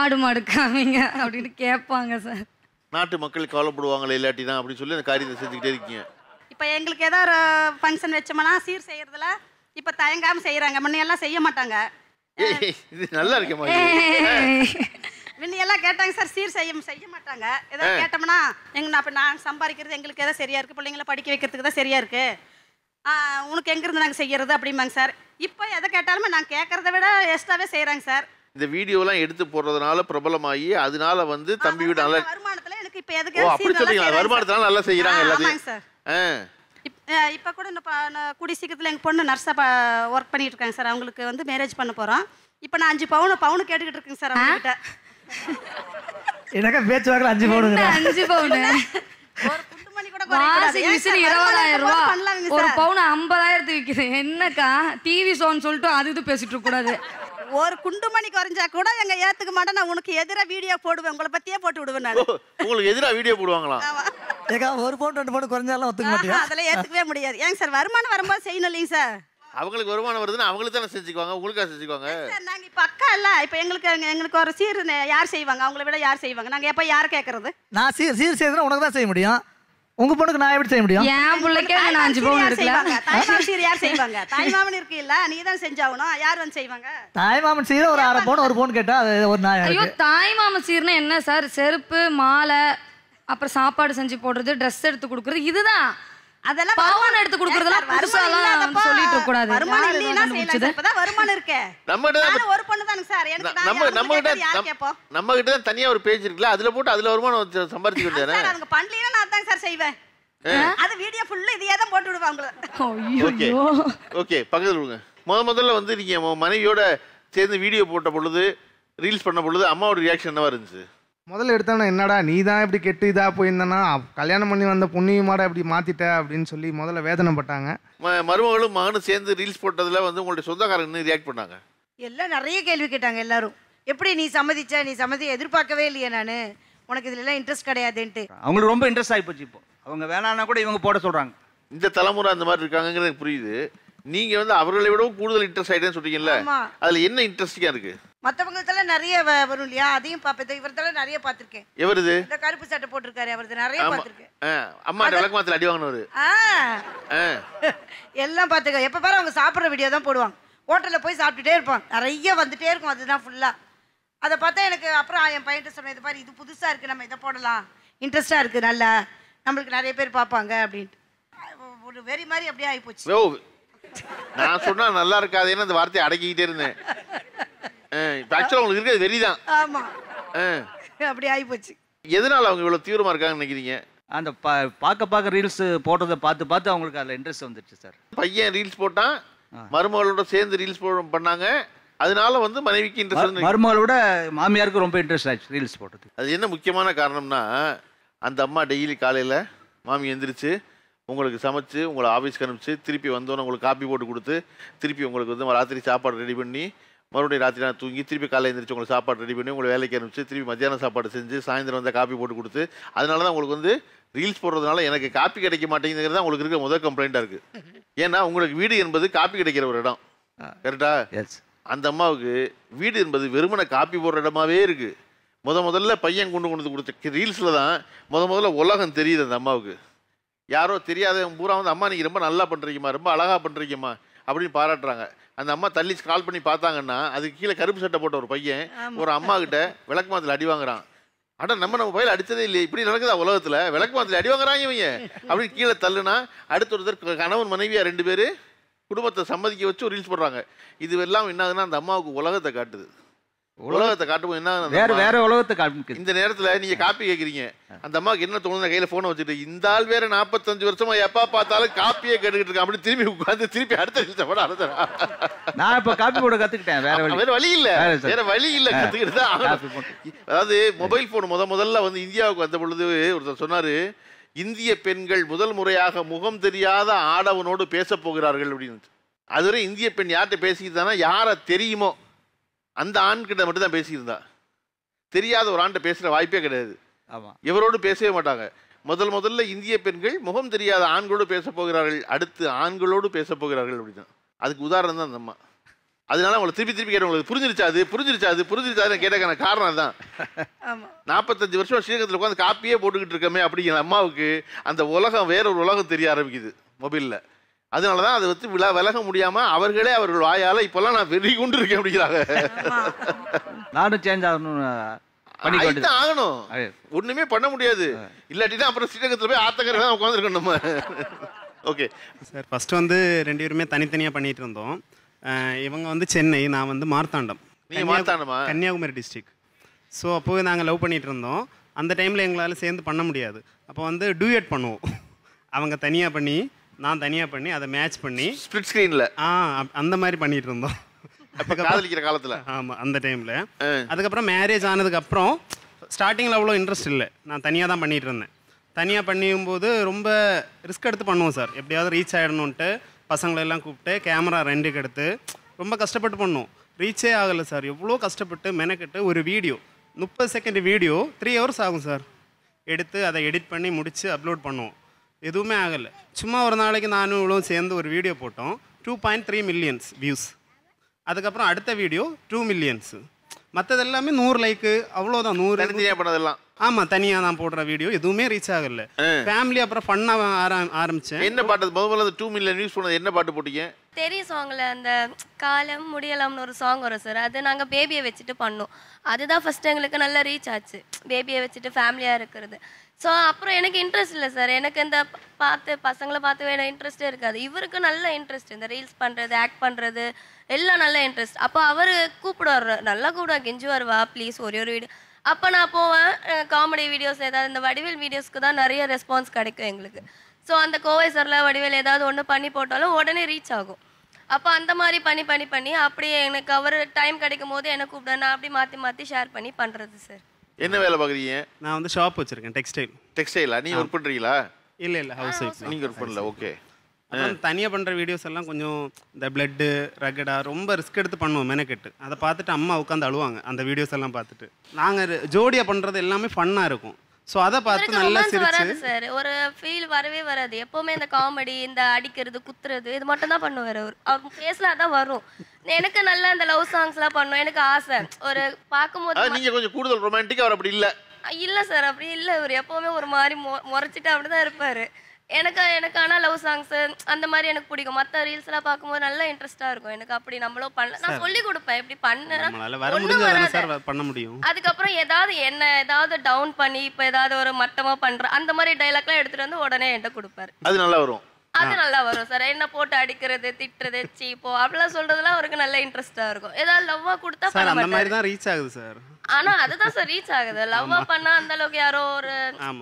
ஆடு மாடு காமிங்க அப்படின்னு கேட்பாங்க சார் நாட்டு மக்கள் கவலைப்படுவாங்களே இல்லாட்டி தான் அப்படின்னு சொல்லி அந்த காரியத்தை செஞ்சுக்கிட்டே இருக்கீங்க இப்போ எங்களுக்கு ஏதோ ஒரு ஃபங்க்ஷன் வச்சோம்னா சீர் செய்யறதுல இப்போ தயங்காமல் செய்கிறாங்க முன்னையெல்லாம் செய்ய மாட்டாங்க இது நல்லா இருக்கு முன்னையெல்லாம் கேட்டாங்க சார் சீர் செய்ய செய்ய மாட்டாங்க ஏதோ கேட்டோம்னா எங்க அப்போ நான் சம்பாதிக்கிறது எங்களுக்கு ஏதோ சரியா இருக்குது பிள்ளைங்களை படிக்க வைக்கிறதுக்கு தான் சரியா இருக்குது உனக்கு எங்கேருந்து நாங்கள் செய்யறது அப்படிம்பாங்க சார் இப்போ எதை கேட்டாலுமே நாங்கள் கேட்குறத விட எக்ஸ்ட்ராவே செய்கிறாங்க சார் இந்த வீடியோலாம் எடுத்து போடுறதுனால பிரபலமாகி அதனால வந்து தம்பி வீடு நல்லா ஓ அப்படி சொல்றீங்களா வருமானத்தினால நல்லா செய்யறாங்க எல்லாத்தையும் இப்ப கூட குடி சீக்கிரத்தில் எங்க பொண்ணு நர்ஸாக ஒர்க் பண்ணிட்டு இருக்காங்க சார் அவங்களுக்கு வந்து மேரேஜ் பண்ண போறோம் இப்ப நான் அஞ்சு பவுன் பவுன் கேட்டுக்கிட்டு இருக்கேன் சார் அவங்ககிட்ட எனக்கு பேச்சு அஞ்சு பவுன் அஞ்சு பவுன் ஒரு ஒரு பவுன் ஐம்பதாயிரத்து விற்கிது என்னக்கா டிவி ஷோன்னு சொல்லிட்டு அது இது பேசிட்டு கூடாது ஒரு குண்டு மணி குறைஞ்சா கூட எங்க ஏத்துக்க மாட்டேன் நான் உனக்கு எதிரா வீடியோ போடுவேன் உங்களை பத்தியே போட்டு விடுவேன் நான் உங்களுக்கு எதிரா வீடியோ போடுவாங்களா ஏக்கா ஒரு போட்டு ரெண்டு பவுன் குறைஞ்சாலும் ஒத்துக்க மாட்டேன் அதெல்லாம் ஏத்துக்கவே முடியாது ஏங்க சார் வருமானம் வரும்போது செய்யணும் இல்லைங்க சார் அவங்களுக்கு வருமானம் வருதுன்னு அவங்களுக்கு தானே செஞ்சுக்குவாங்க உங்களுக்காக செஞ்சுக்குவாங்க நாங்க பக்கா இல்ல இப்ப எங்களுக்கு எங்களுக்கு ஒரு சீர் யார் செய்வாங்க அவங்கள விட யார் செய்வாங்க நாங்க எப்ப யார் கேக்குறது நான் சீர் சீர் செய்யறதுன்னா உனக்கு தான் செய்ய முடியும் உங்க பொண்ணுக்கு நான் எப்படி செய்ய முடியும் என் பிள்ளைக்கே நான் அஞ்சு பவுன் இருக்கலாம் தாய்மாமன் யார் செய்வாங்க தாய்மாமன் இருக்கு இல்ல நீ தான் செஞ்சாவணும் யார் வந்து செய்வாங்க தாய்மாமன் சீர ஒரு அரை பவுன் ஒரு பவுன் கேட்டா அது ஒரு நாய் ஐயோ தாய்மாமன் சீர்னா என்ன சார் செருப்பு மாலை அப்புறம் சாப்பாடு செஞ்சு போடுறது ட்ரெஸ் எடுத்து கொடுக்குறது இதுதான் அதெல்லாம் பவன் எடுத்து கொடுக்கறதெல்லாம் வருமானம் சொல்லிட்டு கூடாது வருமானம் இல்லைனா செய்யலாம் இப்பதான் வருமானம் இருக்கே நம்ம கிட்ட ஒரு பொண்ணு தானே சார் எனக்கு நம்ம நம்ம கிட்ட நம்ம கிட்ட தான் தனியா ஒரு பேஜ் இருக்குல அதுல போட்டு அதுல வருமானம் சம்பாரிச்சு கொடுத்தாரு சார் அங்க பண்ணலனா நான் தான் சார் செய்வேன் அது வீடியோ ஃபுல்லா இதையே தான் போட்டு விடுவாங்க ஓகே ஓகே பக்கத்துல விடுங்க முத முதல்ல வந்து நீங்க மனைவியோட சேர்ந்து வீடியோ போட்ட பொழுது ரீல்ஸ் பண்ண பொழுது அம்மாவோட ரியாக்ஷன் என்னவா இருந்துச்சு முதல்ல எடுத்தவன என்னடா நீ தான் இப்படி கெட்டு இதாக போயிருந்தனா கல்யாணம் பண்ணி வந்த புண்ணியமாடா இப்படி மாற்றிட்ட அப்படின்னு சொல்லி முதல்ல வேதனைப்பட்டாங்க மருமகளும் மகனும் சேர்ந்து ரீல்ஸ் போட்டதில் வந்து உங்களுடைய சொந்தக்காரங்க ரியாக்ட் பண்ணாங்க எல்லாம் நிறைய கேள்வி கேட்டாங்க எல்லாரும் எப்படி நீ சம்மதிச்ச நீ சம்மதி எதிர்பார்க்கவே இல்லையே நான் உனக்கு இதுல எல்லாம் இன்ட்ரெஸ்ட் கிடையாதுன்ட்டு அவங்களுக்கு ரொம்ப இன்ட்ரெஸ்ட் ஆகி போச்சு இப்போ அவங்க வேணான்னா கூட இவங்க போட சொல்றாங்க இந்த தலைமுறை அந்த மாதிரி இருக்காங்கிறது புரியுது நீங்க வந்து அவர்களை விடவும் கூடுதல் இன்ட்ரெஸ்ட் ஆயிட்டேன்னு சொல்றீங்கல்ல அதுல என்ன இன்ட்ரெஸ்டிங்கா இருக்கு மற்றவங்கள நிறைய வரும் இல்லையா அதையும் பார்ப்பேன் இவரதால நிறைய பார்த்திருக்கேன் இவரது இந்த கருப்பு சட்டை போட்டிருக்காரு அவரது நிறைய பார்த்திருக்கேன் அம்மா விளக்கு மாத்துல அடி வாங்கினவரு எல்லாம் பார்த்துக்க எப்போ பாரு அவங்க சாப்பிட்ற வீடியோ தான் போடுவாங்க ஹோட்டலில் போய் சாப்பிட்டுட்டே இருப்பான் நிறைய வந்துட்டே இருக்கும் அதுதான் ஃபுல்லாக அதை பார்த்தா எனக்கு அப்புறம் என் பையன்ட்டு சொன்னேன் இது மாதிரி இது புதுசா இருக்கு நம்ம இதை போடலாம் இன்ட்ரெஸ்டாக இருக்கு நல்லா நம்மளுக்கு நிறைய பேர் பார்ப்பாங்க அப்படின்ட்டு ஒரு வெறி மாதிரி அப்படியே ஆகிப்போச்சு நான் சொன்னா நல்லா இருக்காதுன்னு அந்த வார்த்தையை அடக்கிக்கிட்டே இருந்தேன் இப்போ ஆக்சுவலாக உங்களுக்கு இருக்கிறது வெறி தான் ஆமா அப்படி ஆகி போச்சு எதனால அவங்க இவ்வளோ தீவிரமாக இருக்காங்கன்னு நினைக்கிறீங்க அந்த பா பார்க்க பார்க்க ரீல்ஸ் போட்டதை பார்த்து பார்த்து அவங்களுக்கு அதில் இன்ட்ரெஸ்ட் வந்துடுச்சு சார் பையன் ரீல்ஸ் போட்டான் மருமகளோட சேர்ந்து ரீல்ஸ் பண்ணாங்க அதனால வந்து மனைவிக்கு இன்ட்ரெஸ்ட் மருமகளோட மாமியாருக்கு ரொம்ப இன்ட்ரெஸ்ட் ஆச்சு ரீல்ஸ் போட்டது அது என்ன முக்கியமான காரணம்னா அந்த அம்மா டெய்லி காலையில் மாமி எந்திரிச்சு உங்களுக்கு சமைச்சு உங்களை ஆஃபீஸ்க்கு அனுப்பிச்சு திருப்பி வந்தோன்னே உங்களுக்கு காப்பி போட்டு கொடுத்து திருப்பி உங்களுக்கு வந்து ராத்திரி சாப்பாடு ரெடி பண்ணி மறுபடியும் ராத்திரி நான் தூங்கி திருப்பி காலையில் எழுந்திரிச்சு உங்களுக்கு சாப்பாடு ரெடி பண்ணி உங்களை வேலைக்கு அனுப்பிச்சு திருப்பி மத்தியானம் சாப்பாடு செஞ்சு சாயந்தரம் வந்து காப்பி போட்டு கொடுத்து அதனால தான் உங்களுக்கு வந்து ரீல்ஸ் போடுறதுனால எனக்கு காப்பி கிடைக்க மாட்டேங்கிறது தான் உங்களுக்கு இருக்க முதல் கம்ப்ளைண்ட்டாக இருக்குது ஏன்னா உங்களுக்கு வீடு என்பது காப்பி கிடைக்கிற ஒரு இடம் கரெக்டா அந்த அம்மாவுக்கு வீடு என்பது வெறுமனை காப்பி போடுற இடமாவே இருக்குது முத முதல்ல பையன் கொண்டு கொண்டு கொடுத்த ரீல்ஸில் தான் முத முதல்ல உலகம் தெரியுது அந்த அம்மாவுக்கு யாரோ தெரியாத பூரா வந்து அம்மா நீங்கள் ரொம்ப நல்லா பண்ணுறீங்கம்மா ரொம்ப அழகாக பண்ணுறீங்கம்மா அப்படின்னு பாராட்டுறாங்க அந்த அம்மா தள்ளி கால் பண்ணி பார்த்தாங்கன்னா அதுக்கு கீழே கருப்பு சட்டை போட்ட ஒரு பையன் ஒரு அம்மா கிட்ட விளக்கு மாதத்தில் அடி வாங்குறான் ஆனால் நம்ம நம்ம பயில அடித்ததே இல்லை இப்படி நடக்குதா உலகத்தில் விளக்கு மாதத்தில் அடி வாங்குறாங்க இவங்க அப்படின்னு கீழே தள்ளுனா அடுத்த ஒருத்தர் கணவன் மனைவியா ரெண்டு பேர் குடும்பத்தை சம்மதிக்க வச்சு ஒரு ரீல்ஸ் போடுறாங்க இது எல்லாம் என்ன அந்த அம்மாவுக்கு உலகத்தை காட்டுது உலகத்தை காட்டும் என்ன வேற வேற உலகத்தை காட்டும் இந்த நேரத்துல நீங்க காப்பி கேக்குறீங்க அந்த அம்மாவுக்கு என்ன தோணுது கையில போனை வச்சுட்டு இந்த ஆள் வேற நாற்பத்தஞ்சு வருஷமா எப்பா பார்த்தாலும் காப்பியே கேட்டுக்கிட்டு இருக்கா அப்படி திரும்பி உட்காந்து திருப்பி அடுத்த எழுத்த படம் அடுத்த நான் இப்ப காப்பி போட கத்துக்கிட்டேன் வேற வழி வேற வழி இல்ல வேற வழி இல்ல கத்துக்கிட்டு தான் அதாவது மொபைல் போன் முத முதல்ல வந்து இந்தியாவுக்கு வந்த பொழுது ஒருத்தர் சொன்னாரு இந்திய பெண்கள் முதல் முறையாக முகம் தெரியாத ஆடவனோடு பேச போகிறார்கள் அப்படின்னு அதுவரை இந்திய பெண் யார்கிட்ட பேசிக்கிட்டானா யாரை தெரியுமோ அந்த ஆண்கிட்ட மட்டும் தான் பேசியிருந்தா தெரியாத ஒரு ஆண்டை பேசுகிற வாய்ப்பே கிடையாது ஆமாம் இவரோடு பேசவே மாட்டாங்க முதல் முதல்ல இந்திய பெண்கள் முகம் தெரியாத ஆண்களோடு பேச போகிறார்கள் அடுத்து ஆண்களோடு பேச போகிறார்கள் அப்படின்னா அதுக்கு உதாரணம் தான் அந்த அம்மா அதனால உங்களை திருப்பி திருப்பி கேட்டவங்க உங்களுக்கு புரிஞ்சிருச்சா அது புரிஞ்சிருச்சாது புரிஞ்சிருச்சாதுன்னு கேட்டக்கான காரணம் தான் நாற்பத்தஞ்சு வருஷம் ஸ்ரீரங்கத்தில் உட்காந்து காப்பியே போட்டுக்கிட்டு இருக்கமே அப்படிங்கிற அம்மாவுக்கு அந்த உலகம் வேற ஒரு உலகம் தெரிய ஆரம்பிக்குது மொபைலில் அதனால தான் அதை வந்து விழா விலக முடியாமல் அவர்களே அவர்கள் வாயால் இப்போல்லாம் நான் வெறி கொண்டு இருக்கேன் அப்படிங்கிறாங்க நானும் சேஞ்ச் ஆகணும்னு பண்ணிக்கிட்டு ஆகணும் ஒன்றுமே பண்ண முடியாது இல்லாட்டி தான் அப்புறம் ஸ்ரீரங்கத்தில் போய் ஆத்தக்கரை தான் உட்காந்துருக்கோம் நம்ம ஓகே சார் ஃபர்ஸ்ட் வந்து ரெண்டு பேருமே தனித்தனியாக பண்ணிகிட்டு இருந்தோம் இவங்க வந்து சென்னை நான் வந்து மார்த்தாண்டம் மார்த்தாண்டமா கன்னியாகுமரி டிஸ்ட்ரிக்ட் ஸோ அப்போவே நாங்கள் லவ் பண்ணிகிட்டு இருந்தோம் அந்த டைமில் எங்களால் சேர்ந்து பண்ண முடியாது அப்போ வந்து டூயட் பண்ணுவோம் அவங்க தனியாக பண்ணி நான் தனியாக பண்ணி அதை மேட்ச் பண்ணி ஸ்பிளிட் ஸ்க்ரீனில் ஆ அந்த மாதிரி பண்ணிட்டு இருந்தோம் அப்போ காதலிக்கிற காலத்தில் ஆமாம் அந்த டைமில் அதுக்கப்புறம் மேரேஜ் ஆனதுக்கப்புறம் ஸ்டார்டிங்கில் அவ்வளோ இன்ட்ரெஸ்ட் இல்லை நான் தனியாக தான் பண்ணிகிட்டு இருந்தேன் தனியாக பண்ணியும்போது ரொம்ப ரிஸ்க் எடுத்து பண்ணுவோம் சார் எப்படியாவது ரீச் ஆகிடணுன்ட்டு பசங்களெல்லாம் கூப்பிட்டு கேமரா ரெண்டுக்கு எடுத்து ரொம்ப கஷ்டப்பட்டு பண்ணோம் ரீச்சே ஆகலை சார் எவ்வளோ கஷ்டப்பட்டு மெனக்கெட்டு ஒரு வீடியோ முப்பது செகண்ட் வீடியோ த்ரீ ஹவர்ஸ் ஆகும் சார் எடுத்து அதை எடிட் பண்ணி முடித்து அப்லோட் பண்ணுவோம் எதுவுமே ஆகலை சும்மா ஒரு நாளைக்கு நானும் இவ்வளோ சேர்ந்து ஒரு வீடியோ போட்டோம் two point three millions views அதுக்கப்புறம் அடுத்த வீடியோ டூ மில்லியன்ஸு மற்றது எல்லாமே நூறு லைக்கு அவ்வளோதான் நூறு பண்ணதெல்லாம் ஆமாம் தனியாக நான் போடுற வீடியோ எதுவுமே ரீச் ஆகல ஃபேமிலி அப்புறம் பண்ண ஆரம்பிச்சேன் என்ன பாட்டு முதல்ல டூ மில்லியன் யூஸ் பண்ணது என்ன பாட்டு போட்டீங்க தெரிய சாங்கில் அந்த காலம் முடியலாம்னு ஒரு சாங் வரும் சார் அது நாங்கள் பேபியை வச்சுட்டு பண்ணோம் அதுதான் ஃபஸ்ட்டு எங்களுக்கு நல்லா ரீச் ஆச்சு பேபியை வச்சுட்டு ஃபேமிலியாக இருக்கிறது ஸோ அப்புறம் எனக்கு இன்ட்ரெஸ்ட் இல்லை சார் எனக்கு இந்த பார்த்து பசங்களை பார்த்து வேணும் இன்ட்ரெஸ்ட்டே இருக்காது இவருக்கு நல்ல இன்ட்ரெஸ்ட் இந்த ரீல்ஸ் பண்ணுறது ஆக்ட் பண்ணுறது எல்லாம் நல்ல இன்ட்ரெஸ்ட் அப்போ அவர் கூப்பிடுவார் நல்லா கூப்பிடுவா கெஞ்சு வருவா ப்ளீஸ் ஒரே ஒரு வீடியோ அப்போ நான் போவேன் காமெடி வீடியோஸ் ஏதாவது இந்த வடிவேல் வீடியோஸ்க்கு தான் நிறைய ரெஸ்பான்ஸ் கிடைக்கும் எங்களுக்கு ஸோ அந்த கோவை சரில் வடிவேல் ஏதாவது ஒன்று பண்ணி போட்டாலும் உடனே ரீச் ஆகும் அப்போ அந்த மாதிரி பண்ணி பண்ணி பண்ணி அப்படியே எனக்கு அவர் டைம் கிடைக்கும் போது எனக்கு கூப்பிட நான் அப்படி மாற்றி மாற்றி ஷேர் பண்ணி பண்ணுறது சார் என்ன வேலை பார்க்குறீங்க நான் வந்து ஷாப் வச்சிருக்கேன் டெக்ஸ்டைல் டெக்ஸ்டைலா நீ ஒர்க் பண்ணுறீங்களா இல்லை இல்லை ஹவுஸ் ஒய்ஃப் நீங்கள் ஒர்க் பண்ணல ஓகே அப்புறம் தனியாக பண்ணுற வீடியோஸ் எல்லாம் கொஞ்சம் இந்த பிளட்டு ரகடா ரொம்ப ரிஸ்க் எடுத்து பண்ணுவோம் மெனக்கெட்டு அதை பார்த்துட்டு அம்மா உட்காந்து அழுவாங்க அந்த வீடியோஸ் எல்லாம் பார்த்துட்டு நாங்கள் ஜோடியாக பண்ணுறது எல்லாமே ஃபன்னாக இருக்கும் சோ அத பார்த்து நல்லா சிரிச்சு சார் ஒரு ஃபீல் வரவே வராது எப்பவுமே இந்த காமெடி இந்த அடிக்கிறது குத்துறது இது மட்டும் தான் பண்ணுவார் அவர் அவர் பேசல அத வரும் எனக்கு நல்ல அந்த லவ் சாங்ஸ்லாம் பண்ணும் எனக்கு ஆசை ஒரு பார்க்கும்போது நீங்க கொஞ்சம் கூடுதல் ரொமான்டிக் அவர் அப்படி இல்ல இல்ல சார் அப்படி இல்ல இவர் எப்பவுமே ஒரு மாதிரி முறைச்சிட்டு அப்படிதான் இருப்பாரு எனக்கு எனக்கு ஆனால் லவ் சாங்ஸு அந்த மாதிரி எனக்கு பிடிக்கும் மற்ற ரீல்ஸ்லாம் பார்க்கும்போது நல்ல இன்ட்ரெஸ்ட்டாக இருக்கும் எனக்கு அப்படி நம்மளோ பண்ணல நான் சொல்லி கொடுப்பேன் எப்படி பண்ண முடியும் அதுக்கப்புறம் ஏதாவது என்ன ஏதாவது டவுன் பண்ணி இப்போ ஏதாவது ஒரு மட்டமாக பண்ணுற அந்த மாதிரி டைலாக்லாம் எடுத்துகிட்டு வந்து உடனே என்கிட்ட கொடுப்பாரு அது நல்லா வரும் அது நல்லா வரும் சார் என்ன போட்டு அடிக்கிறது திட்டுறது சீப்போ அப்படிலாம் சொல்றதுலாம் அவருக்கு நல்ல இன்ட்ரெஸ்டா இருக்கும் ஏதாவது லவ்வா கொடுத்தா அந்த மாதிரி தான் ரீச் ஆகுது சார் ஆனா அதுதான் சார் ரீச் ஆகுது லவ் பண்ணா அந்த அளவுக்கு யாரோ ஒரு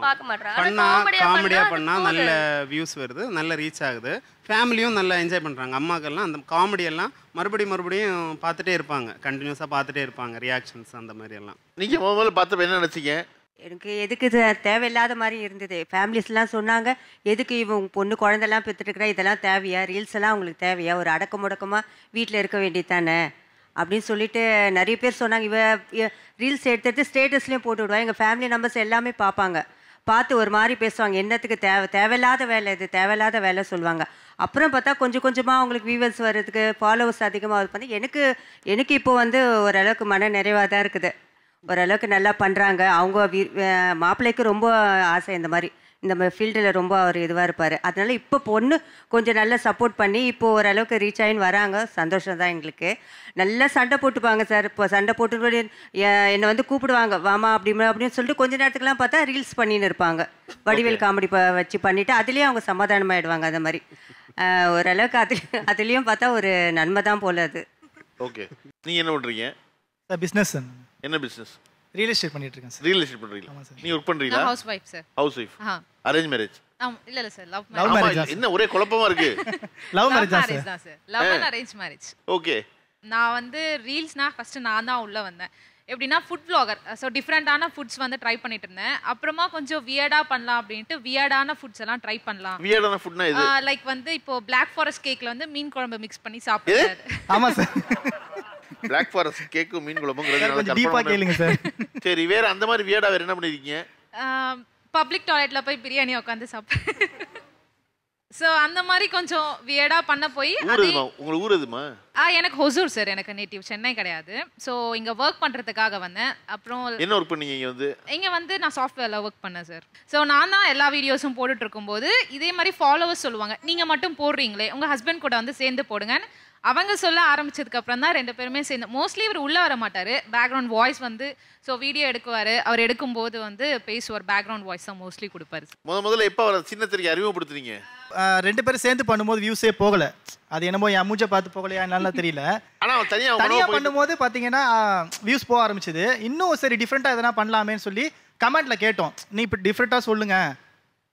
பார்க்க மாட்டாங்க பண்ணா காமெடியா பண்ணா நல்ல வியூஸ் வருது நல்ல ரீச் ஆகுது ஃபேமிலியும் நல்லா என்ஜாய் பண்ணுறாங்க அம்மாக்கள்லாம் அந்த காமெடி எல்லாம் மறுபடியும் மறுபடியும் பார்த்துட்டே இருப்பாங்க கண்டினியூஸாக பார்த்துட்டே இருப்பாங்க ரியாக்ஷன்ஸ் அந்த மாதிரி எல்லாம் நீங்கள் மொபைல் பார்த்து என்ன நினச்சிங்க எனக்கு எதுக்கு இது தேவையில்லாத மாதிரி இருந்தது ஃபேமிலிஸ்லாம் சொன்னாங்க எதுக்கு இவங்க பொண்ணு குழந்தெல்லாம் பெற்றுட்டுருக்குறா இதெல்லாம் தேவையா ரீல்ஸ் எல்லாம் அவங்களுக்கு தேவையா ஒரு அடக்க முடக்கமாக வீட்டில் இருக்க வேண்டியது தானே அப்படின்னு சொல்லிட்டு நிறைய பேர் சொன்னாங்க இவ ரீல்ஸ் எடுத்து எடுத்து ஸ்டேட்டஸ்லேயும் போட்டு விடுவாங்க எங்கள் ஃபேமிலி மெம்பர்ஸ் எல்லாமே பார்ப்பாங்க பார்த்து ஒரு மாதிரி பேசுவாங்க என்னத்துக்கு தேவை தேவையில்லாத வேலை இது தேவையில்லாத வேலை சொல்லுவாங்க அப்புறம் பார்த்தா கொஞ்சம் கொஞ்சமாக அவங்களுக்கு வியூவர்ஸ் வர்றதுக்கு ஃபாலோவர்ஸ் அதிகமாக இது பண்ணி எனக்கு எனக்கு இப்போ வந்து ஓரளவுக்கு மன நிறைவாக தான் இருக்குது ஓரளவுக்கு நல்லா பண்ணுறாங்க அவங்க மாப்பிள்ளைக்கு ரொம்ப ஆசை இந்த மாதிரி இந்த ஃபீல்டில் ரொம்ப அவர் இதுவாக இருப்பார் அதனால் இப்போ பொண்ணு கொஞ்சம் நல்லா சப்போர்ட் பண்ணி இப்போது ஓரளவுக்கு ரீச் ஆகின்னு வராங்க சந்தோஷம் தான் எங்களுக்கு நல்லா சண்டை போட்டுப்பாங்க சார் இப்போ சண்டை போட்டு என்னை வந்து கூப்பிடுவாங்க வாமா அப்படிமா அப்படின்னு சொல்லிட்டு கொஞ்ச நேரத்துக்குலாம் பார்த்தா ரீல்ஸ் பண்ணின்னு இருப்பாங்க வடிவேல் காமெடி ப வச்சு பண்ணிவிட்டு அதுலேயும் அவங்க சமாதானமாகிடுவாங்க அந்த மாதிரி ஓரளவுக்கு அது அதுலேயும் பார்த்தா ஒரு நன்மை தான் போல அது ஓகே நீங்கள் என்ன பண்ணுறீங்க பிஸ்னஸ் என்ன பிஸ்னஸ் ரியல் எஸ்டேட் பண்ணிட்டு இருக்கேன் சார் ரியல் எஸ்டேட் பண்றீங்களா நீ ஒர்க் பண்றீங்களா housewife sir housewife arrange marriage இல்ல இல்ல சார் லவ் மேரேஜ் என்ன ஒரே குழப்பமா இருக்கு லவ் மேரேஜ் தான் sir love and arrange marriage okay நான் வந்து ரீல்ஸ்னா ஃபர்ஸ்ட் நான் தான் உள்ள வந்தேன் எப்படின்னா ஃபுட் வ்ளாகர் ஸோ டிஃப்ரெண்ட்டான ஃபுட்ஸ் வந்து ட்ரை பண்ணிட்டு இருந்தேன் அப்புறமா கொஞ்சம் வியர்டாக பண்ணலாம் அப்படின்ட்டு வியர்டான ஃபுட்ஸ் எல்லாம் ட்ரை பண்ணலாம் வியர்டான ஃபுட்னா லைக் வந்து இப்போ பிளாக் ஃபாரஸ்ட் கேக்ல வந்து மீன் குழம்பு மிக்ஸ் பண்ணி சாப்பிடுறாரு ஆமா சார் பிளாக் ஃபாரஸ்ட் கேக்கு மீன் குழம்புங்கிறது சரி வேற அந்த மாதிரி வியடா வேற என்ன பண்ணிருக்கீங்க பப்ளிக் டாய்லெட்ல போய் பிரியாணி உட்காந்து சாப்பிட்டேன் சோ அந்த மாதிரி கொஞ்சம் வியடா பண்ண போய் உங்களுக்கு ஊர் எதுமா ஆ எனக்கு ஹொசூர் சார் எனக்கு நேட்டிவ் சென்னை கிடையாது சோ இங்க ஒர்க் பண்றதுக்காக வந்தேன் அப்புறம் என்ன ஒர்க் பண்ணீங்க இங்க வந்து இங்க வந்து நான் சாஃப்ட்வேர்ல ஒர்க் பண்ணேன் சார் ஸோ நான் தான் எல்லா வீடியோஸும் போட்டுட்டு இருக்கும்போது இதே மாதிரி ஃபாலோவர்ஸ் சொல்லுவாங்க நீங்க மட்டும் போடுறீங்களே உங்க ஹஸ்பண்ட் கூட வந்து சேர்ந்து போடுங்க அவங்க சொல்ல ஆரம்பிச்சதுக்கு அப்புறம் தான் ரெண்டு பேருமே சேர்ந்து மோஸ்ட்லி இவர் உள்ளே வர மாட்டார் பேக்ரவுண்ட் வாய்ஸ் வந்து ஸோ வீடியோ எடுக்குவார் அவர் எடுக்கும்போது வந்து பேசுவார் பேக்ரவுண்ட் வாய்ஸ் தான் மோஸ்ட்லி கொடுப்பாரு முத முதல்ல எப்போ அவர் சின்னத்திற்கு அறிமுகப்படுத்துறீங்க ரெண்டு பேரும் சேர்ந்து பண்ணும்போது வியூஸே போகல அது என்னமோ என் மூஞ்சை பார்த்து போகலையா நல்லா தெரியல ஆனால் தனியாக தனியாக பண்ணும்போது பார்த்தீங்கன்னா வியூஸ் போக ஆரம்பிச்சது இன்னும் சரி டிஃப்ரெண்ட்டாக எதனா பண்ணலாமேன்னு சொல்லி கமெண்ட்டில் கேட்டோம் நீ இப்போ டிஃப்ரெண்ட்டாக சொல்லுங்கள்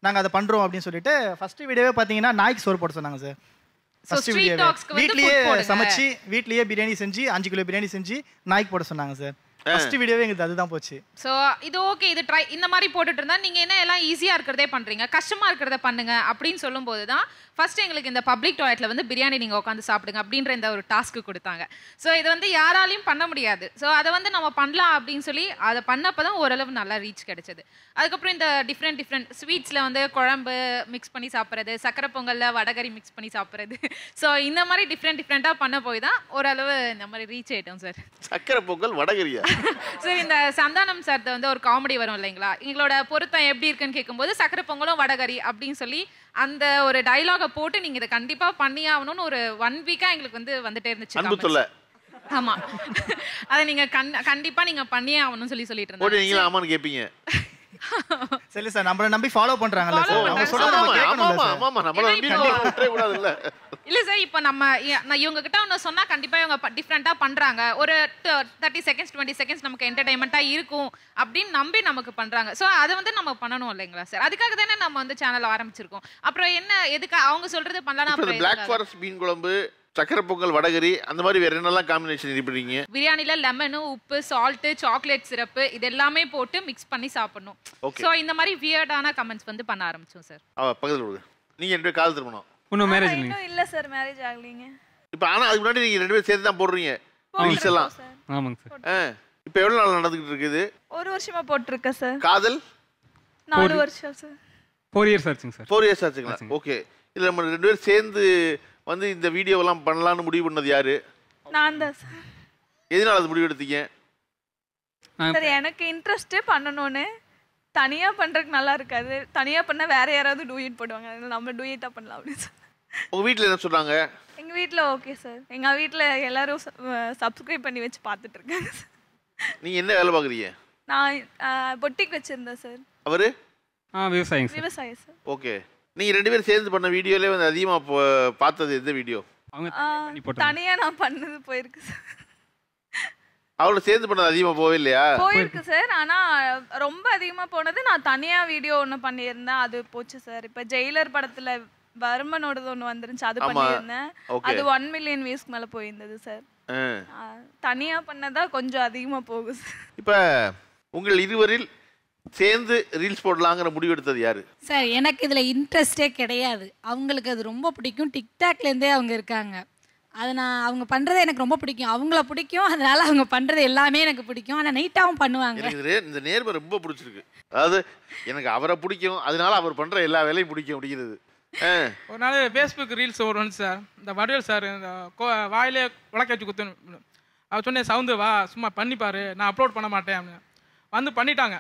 நாங்கள் அதை பண்ணுறோம் அப்படின்னு சொல்லிட்டு ஃபஸ்ட்டு வீடியோவே பார்த்தீங்கன்னா நாய்க்கு சோறு போட சொன்னாங்க சார் வீட்லயே சமைச்சு வீட்லயே பிரியாணி செஞ்சு அஞ்சு கிலோ பிரியாணி செஞ்சு நாய்க்கு போட சொன்னாங்க சார் ஃபர்ஸ்ட் எங்களுக்கு அதுதான் போச்சு இது ஓகே இது ட்ரை இந்த மாதிரி போட்டுட்டு இருந்தா நீங்க என்ன எல்லாம் ஈஸியா இருக்கிறதே பண்றீங்க கஷ்டமா இருக்கிறத பண்ணுங்க அப்படின்னு சொல்லும் போதுதான் ஃபர்ஸ்ட் எங்களுக்கு இந்த பப்ளிக் டாய்லெட்ல வந்து பிரியாணி நீங்கள் உட்காந்து சாப்பிடுங்க அப்படின்ற இந்த ஒரு டாஸ்க்கு கொடுத்தாங்க ஸோ இது வந்து யாராலையும் பண்ண முடியாது ஸோ அதை வந்து நம்ம பண்ணலாம் அப்படின்னு சொல்லி அதை பண்ணப்போ தான் ஓரளவு நல்லா ரீச் கிடைச்சது அதுக்கப்புறம் இந்த டிஃப்ரெண்ட் டிஃப்ரெண்ட் ஸ்வீட்ஸில் வந்து குழம்பு மிக்ஸ் பண்ணி சாப்பிட்றது சக்கரை பொங்கலில் வடகரி மிக்ஸ் பண்ணி சாப்பிட்றது ஸோ இந்த மாதிரி டிஃப்ரெண்ட் டிஃப்ரெண்ட்டாக பண்ண போய் தான் ஓரளவு இந்த மாதிரி ரீச் ஆகிட்டோம் சார் சக்கரை பொங்கல் வடகரியா சார் இந்த சந்தானம் சார் வந்து ஒரு காமெடி வரும் இல்லைங்களா எங்களோட பொருத்தம் எப்படி இருக்குன்னு கேட்கும்போது சக்கரை பொங்கலும் வடகரி அப்படின்னு சொல்லி அந்த ஒரு டைலாக போட்டு நீங்க இதை கண்டிப்பா பண்ணி ஆகணும்னு ஒரு ஒன் வீக்கா எங்களுக்கு வந்து வந்துட்டே இருந்துச்சு ஆமா அதை நீங்க கண் கண்டிப்பா நீங்க பண்ணியே ஆகணும்னு சொல்லி சொல்லிட்டு இருந்தோம் ஆமான்னு கேட்பீங்க சரி சார் நம்மள நம்பி ஃபாலோ பண்றாங்கல்ல இல்ல இல்ல சார் இப்போ நம்ம நான் இவங்க கிட்ட ஒன்னு சொன்னா கண்டிப்பா இவங்க டிஃபரெண்டா பண்றாங்க ஒரு 30 செகண்ட்ஸ் 20 செகண்ட்ஸ் நமக்கு என்டர்டெயின்மெண்டா இருக்கும் அப்படின்னு நம்பி நமக்கு பண்றாங்க சோ அதை வந்து நம்ம பண்ணணும் இல்லைங்களா சார் அதுக்காக தானே நம்ம வந்து சேனல் ஆரம்பிச்சிருக்கோம் அப்புறம் என்ன எதுக்கு அவங்க சொல்றது பண்ணலாம் அப்புறம் பிளாக் ஃபாரஸ்ட் மீன் குழம்பு சக்கரை பொங்கல் வடகரி அந்த மாதிரி வேற என்னெல்லாம் காம்பினேஷன் ரெடி பிரியாணில லெமனு உப்பு சால்ட் சாக்லேட் சிரப்பு இது எல்லாமே போட்டு மிக்ஸ் பண்ணி சாப்பிடணும் சோ இந்த மாதிரி வியர்டான கமெண்ட்ஸ் வந்து பண்ண ஆரம்பிச்சோம் சார் பக்கத்தில் விடுங்க நீங்க ரெண்டு கால் திரும்பணும் இன்னும் மேரேஜ் இன்னும் இல்ல சார் மேரேஜ் ஆகலீங்க இப்போ ஆனா அதுக்கு முன்னாடி நீங்க ரெண்டு பேரும் சேர்த்து தான் போடுறீங்க ரீல்ஸ் எல்லாம் ஆமாங்க சார் இப்போ எவ்வளவு நாள் நடந்துகிட்டு இருக்குது ஒரு வருஷமா போட்டுருக்கேன் சார் காதல் நாலு வருஷம் சார் ஃபோர் இயர்ஸ் ஆச்சுங்க சார் ஃபோர் இயர்ஸ் ஆச்சுங்களா ஓகே இல்ல நம்ம ரெண்டு பேரும் சேர்ந்து வந்து இந்த வீடியோவெல்லாம் பண்ணலாம்னு முடிவு பண்ணது யாரு நான் தான் சார் எதனால அது முடிவு எடுத்தீங்க சார் எனக்கு இன்ட்ரெஸ்ட்டே பண்ணணும்னு தனியா பண்றதுக்கு நல்லா இருக்காது தனியா பண்ண வேற யாராவது இட் போடுவாங்க அதனால நம்ம டூயிட்டாக பண்ணலாம் அப்படின்னு சார் வீட்டுல என்ன சொல்றாங்க எங்க வீட்ல ஓகே சார் எங்க வீட்டுல எல்லாரும் சப்ஸ்கிரைப் பண்ணி வச்சு பார்த்துட்டு இருக்காங்க நீ என்ன வேலை பாக்குறீங்க நான் பொட்டிக் வச்சிருந்தேன் சார் அவரு ஆ விவசாயம் விவசாயம் சார் ஓகே நீங்கள் ரெண்டு பேரும் சேர்ந்து பண்ண வீடியோலே வந்து அதிகமாக பார்த்தது எந்த வீடியோ அவங்க தனியாக நான் பண்ணது போயிருக்கு சார் அவளை சேர்ந்து பண்ணது அதிகமாக போவே இல்லையா போயிருக்கு சார் ஆனால் ரொம்ப அதிகமாக போனது நான் தனியாக வீடியோ ஒன்று பண்ணியிருந்தேன் அது போச்சு சார் இப்போ ஜெயிலர் படத்தில் வர்மனோடது ஒன்று வந்துருந்துச்சு அது பண்ணியிருந்தேன் அது ஒன் மில்லியன் வியூஸ்க்கு மேலே போயிருந்தது சார் தனியாக பண்ணதான் கொஞ்சம் அதிகமாக போகும் சார் இப்போ உங்கள் இருவரில் சேர்ந்து ரீல்ஸ் போடலாங்கிற முடிவு எடுத்தது யாரு சார் எனக்கு இதில் இன்ட்ரெஸ்டே கிடையாது அவங்களுக்கு அது ரொம்ப பிடிக்கும் டிக்டாக்லேருந்தே அவங்க இருக்காங்க அது நான் அவங்க பண்ணுறது எனக்கு ரொம்ப பிடிக்கும் அவங்கள பிடிக்கும் அதனால அவங்க பண்ணுறது எல்லாமே எனக்கு பிடிக்கும் ஆனால் நைட்டாகவும் பண்ணுவாங்க இந்த நேர்மை ரொம்ப பிடிச்சிருக்கு அதாவது எனக்கு அவரை பிடிக்கும் அதனால அவர் பண்ணுற எல்லா வேலையும் பிடிக்கும் அப்படிங்கிறது ஒரு நாள் ஃபேஸ்புக் ரீல்ஸ் ஓடணும் சார் இந்த வடிவேல் சார் இந்த வாயிலே உலக்க வச்சு குத்தணும் அவர் சொன்னேன் சவுந்து வா சும்மா பண்ணிப்பாரு நான் அப்லோட் பண்ண மாட்டேன் அப்படின்னு வந்து பண்ணிட்டாங்க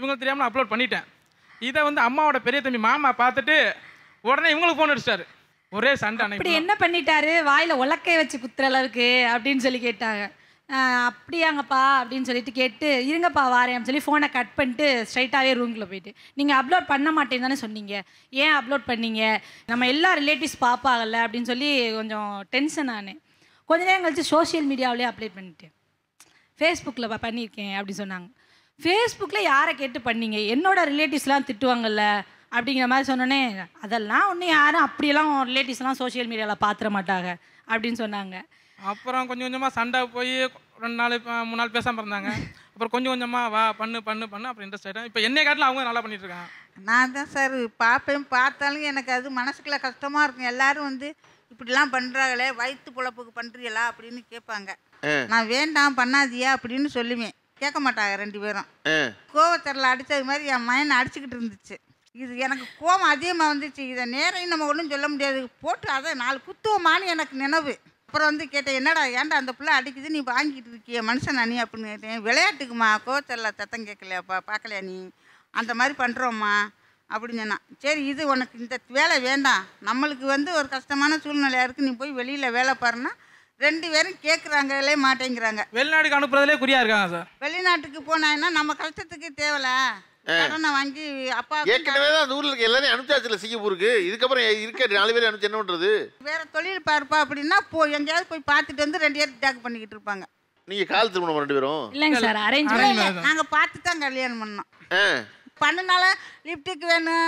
இவங்களுக்கு தெரியாமல் அப்லோட் பண்ணிட்டேன் இதை வந்து அம்மாவோட பெரிய தம்பி மாமா பார்த்துட்டு உடனே இவங்களுக்கு ஃபோன் அடிச்சிட்டாரு ஒரே சண்டை இப்படி என்ன பண்ணிட்டாரு வாயில உலக்கை வச்சு குத்துற அளவுக்கு அப்படின்னு சொல்லி கேட்டாங்க அப்படியாங்கப்பா அப்படின்னு சொல்லிட்டு கேட்டு இருங்கப்பா வாரேன் சொல்லி ஃபோனை கட் பண்ணிட்டு ஸ்ட்ரைட்டாகவே ரூம்குள்ளே போயிட்டு நீங்கள் அப்லோட் பண்ண மாட்டேன்னு தானே சொன்னீங்க ஏன் அப்லோட் பண்ணீங்க நம்ம எல்லா ரிலேட்டிவ்ஸ் பார்ப்பாகல அப்படின்னு சொல்லி கொஞ்சம் டென்ஷன் ஆனேன் கொஞ்ச நேரம் கழிச்சு சோஷியல் மீடியாவிலே அப்லேட் பண்ணிட்டேன் ஃபேஸ்புக்கில் பண்ணியிருக்கேன் அப்படின்னு சொன்னாங்க ஃபேஸ்புக்கில் யாரை கேட்டு பண்ணீங்க என்னோடய ரிலேட்டிவ்ஸ்லாம் திட்டுவாங்கல்ல அப்படிங்கிற மாதிரி சொன்னோன்னே அதெல்லாம் ஒன்றும் யாரும் அப்படியெல்லாம் ரிலேட்டிவ்ஸ்லாம் சோஷியல் மீடியாவில் பார்த்துட மாட்டாங்க அப்படின்னு சொன்னாங்க அப்புறம் கொஞ்சம் கொஞ்சமாக சண்டை போய் ரெண்டு நாள் மூணு நாள் பேசாமல் இருந்தாங்க அப்புறம் கொஞ்சம் கொஞ்சமாக வா பண்ணு பண்ணு பண்ணு அப்புறம் இன்ட்ரெஸ்ட் ஆகிட்டேன் இப்போ என்னை காட்டில் அவங்க நல்லா பண்ணிட்டுருக்காங்க நான் தான் சார் பார்ப்பேன் பார்த்தாலும் எனக்கு அது மனசுக்குள்ள கஷ்டமாக இருக்கும் எல்லாரும் வந்து இப்படிலாம் பண்ணுறாங்களே வயிற்று பிழப்புக்கு பண்ணுறீங்களா அப்படின்னு கேட்பாங்க நான் வேண்டாம் பண்ணாதியா அப்படின்னு சொல்லுவேன் கேட்க மாட்டாங்க ரெண்டு பேரும் கோவத்தரில் அடித்தது மாதிரி என் மயனை அடிச்சுக்கிட்டு இருந்துச்சு இது எனக்கு கோவம் அதிகமாக வந்துச்சு இதை நேரையும் நம்ம ஒன்றும் சொல்ல முடியாது போட்டு அதை நாலு குத்துவோமான்னு எனக்கு நினைவு அப்புறம் வந்து கேட்டேன் என்னடா ஏன்டா அந்த பிள்ளை அடிக்குது நீ வாங்கிட்டு இருக்கிய மனுஷன் அணி அப்படின்னு கேட்டேன் விளையாட்டுக்குமா கோவத்தரில் தத்தம் கேட்கலையாப்பா பார்க்கலையா நீ அந்த மாதிரி பண்ணுறோம்மா அப்படின்னு சொன்னான் சரி இது உனக்கு இந்த வேலை வேண்டாம் நம்மளுக்கு வந்து ஒரு கஷ்டமான சூழ்நிலையாக இருக்குது நீ போய் வெளியில் வேலை பாருன்னா ரெண்டு பேரும் கேட்குறாங்க இல்லையே மாட்டேங்கிறாங்க வெளிநாட்டுக்கு அனுப்புறதுலே குறியா இருக்காங்க சார் வெளிநாட்டுக்கு போனாங்கன்னா நம்ம கஷ்டத்துக்கு தேவல கடனை வாங்கி அப்பா ஏற்கனவே தான் அந்த ஊரில் எல்லாரையும் இல்லை சிங்கப்பூருக்கு இதுக்கப்புறம் இருக்க நாலு பேர் அனுப்பிச்சு என்ன பண்ணுறது வேற தொழில் பார்ப்பா அப்படின்னா போய் எங்கேயாவது போய் பார்த்துட்டு வந்து ரெண்டு பேரும் டேக் பண்ணிக்கிட்டு இருப்பாங்க நீங்க கால் திருமணம் ரெண்டு பேரும் இல்லைங்க சார் அரேஞ்ச் நாங்கள் பார்த்து தான் கல்யாணம் பண்ணோம் பண்ணனால லிப்டிக் வேணும்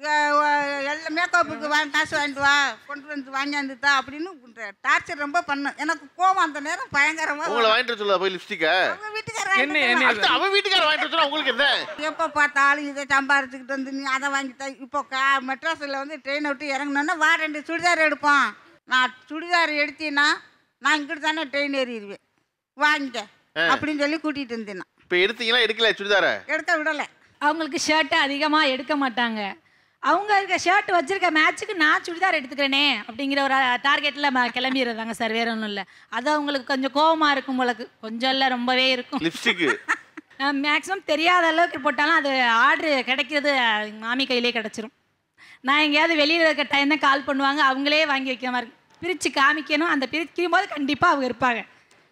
எல்லாம் மேக்கப்புக்கு வா காசு வாங்கிட்டு வா கொண்டு வந்து வாங்கியாந்து தா அப்படின்னு டார்ச்சர் ரொம்ப பண்ணும் எனக்கு கோவம் அந்த நேரம் பயங்கரமா உங்களை வாங்கிட்டு போய் லிப்ஸ்டிக்க என்ன அவன் வீட்டுக்கார வாங்கிட்டு உங்களுக்கு என்ன எப்போ பார்த்தாலும் இதை சம்பாரிச்சுக்கிட்டு வந்து நீ அதை வாங்கிட்டா இப்போ கா மெட்ராஸில் வந்து ட்ரெயினை விட்டு இறங்கினா வா ரெண்டு சுடிதார் எடுப்போம் நான் சுடிதார் எடுத்தீன்னா நான் இங்கிட்டு தானே ட்ரெயின் ஏறிடுவேன் வாங்கிக்க அப்படின்னு சொல்லி கூட்டிகிட்டு இருந்தேன் இப்போ எடுத்தீங்களா எடுக்கல சுடிதார எடுக்க விடலை அவங்களுக்கு ஷர்ட்டை அதிகமாக எடுக்க மாட்டாங்க அவங்க இருக்க ஷர்ட் வச்சிருக்க மேட்ச்சுக்கு நான் சுடிதார் எடுத்துக்கிறேனே அப்படிங்கிற ஒரு டார்கெட்டில் கிளம்பிடுறாங்க சார் வேற ஒன்றும் இல்லை அது அவங்களுக்கு கொஞ்சம் கோபமாக இருக்கும் உங்களுக்கு கொஞ்சம் இல்லை ரொம்பவே இருக்கும் மேக்ஸிமம் தெரியாத அளவுக்கு போட்டாலும் அது ஆர்டர் கிடைக்கிறது மாமி கையிலே கிடச்சிரும் நான் எங்கேயாவது வெளியில் இருக்க டைம் தான் கால் பண்ணுவாங்க அவங்களே வாங்கி வைக்கிற மாதிரி பிரித்து காமிக்கணும் அந்த பிரிக்கும் போது கண்டிப்பாக அவங்க இருப்பாங்க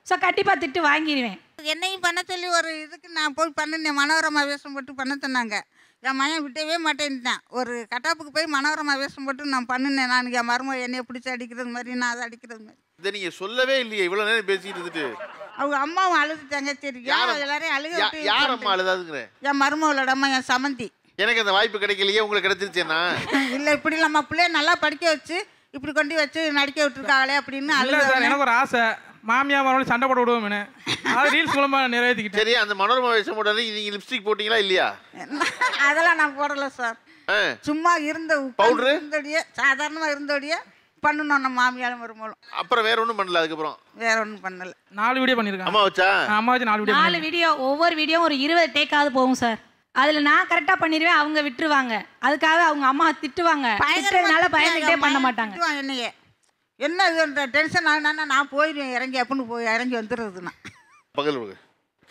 ஸோ கண்டிப்பாக திட்டு வாங்கிடுவேன் என்னையும் பண்ண சொல்லி ஒரு இதுக்கு நான் போய் பண்ணினேன் மனோரமா வேஷம் போட்டு பண்ண சொன்னாங்க என் மயம் விட்டவே மாட்டேன்ட்டான் ஒரு கட்டாப்புக்கு போய் மனோரமா வேஷம் போட்டு நான் பண்ணினேன் நான் என் மருமக என்னைய பிடிச்சி அடிக்கிறது மாதிரி நான் அதை அடிக்கிறது மாதிரி இதை நீங்க சொல்லவே இல்லையே இவ்வளவு நேரம் பேசிட்டு இருந்துட்டு அவங்க அம்மாவும் அழுதுட்டாங்க சரி எல்லாரையும் அழுக யார் அம்மா அழுதாதுங்கிறேன் என் மருமகளோட அம்மா என் சமந்தி எனக்கு அந்த வாய்ப்பு கிடைக்கலையே உங்களுக்கு கிடைச்சிருச்சேண்ணா இல்லை இப்படி நம்ம பிள்ளைய நல்லா படிக்க வச்சு இப்படி கொண்டு வச்சு நடிக்க விட்டுருக்காங்களே அப்படின்னு எனக்கு ஒரு ஆசை மாமியா மரம் சண்டை போட விடுவோம்னு அதை ரீல்ஸ் மூலமா நிறைவேற்றிக்கிட்டேன் சரி அந்த மனோரமா வேஷம் போடுறது நீங்க லிப்ஸ்டிக் போட்டீங்களா இல்லையா அதெல்லாம் நான் போடல சார் சும்மா இருந்த பவுடர் இருந்தோடைய சாதாரணமா இருந்தோடைய பண்ணணும் நம்ம மாமியாரும் மருமகளும் அப்புறம் வேற ஒன்றும் பண்ணல அதுக்கப்புறம் வேற ஒன்றும் பண்ணல நாலு வீடியோ பண்ணிருக்கேன் அம்மா வச்சா அம்மா வச்சு நாலு வீடியோ நாலு வீடியோ ஒவ்வொரு வீடியோ ஒரு இருபது டேக்காவது போகும் சார் அதுல நான் கரெக்டா பண்ணிடுவேன் அவங்க விட்டுருவாங்க அதுக்காக அவங்க அம்மா திட்டுவாங்க பயந்துட்டே பண்ண மாட்டாங்க என்னையே என்ன இது டென்ஷன் ஆகினா நான் போயிடுவேன் இறங்கி அப்படின்னு போய் இறங்கி வந்துடுறது நான் பகல்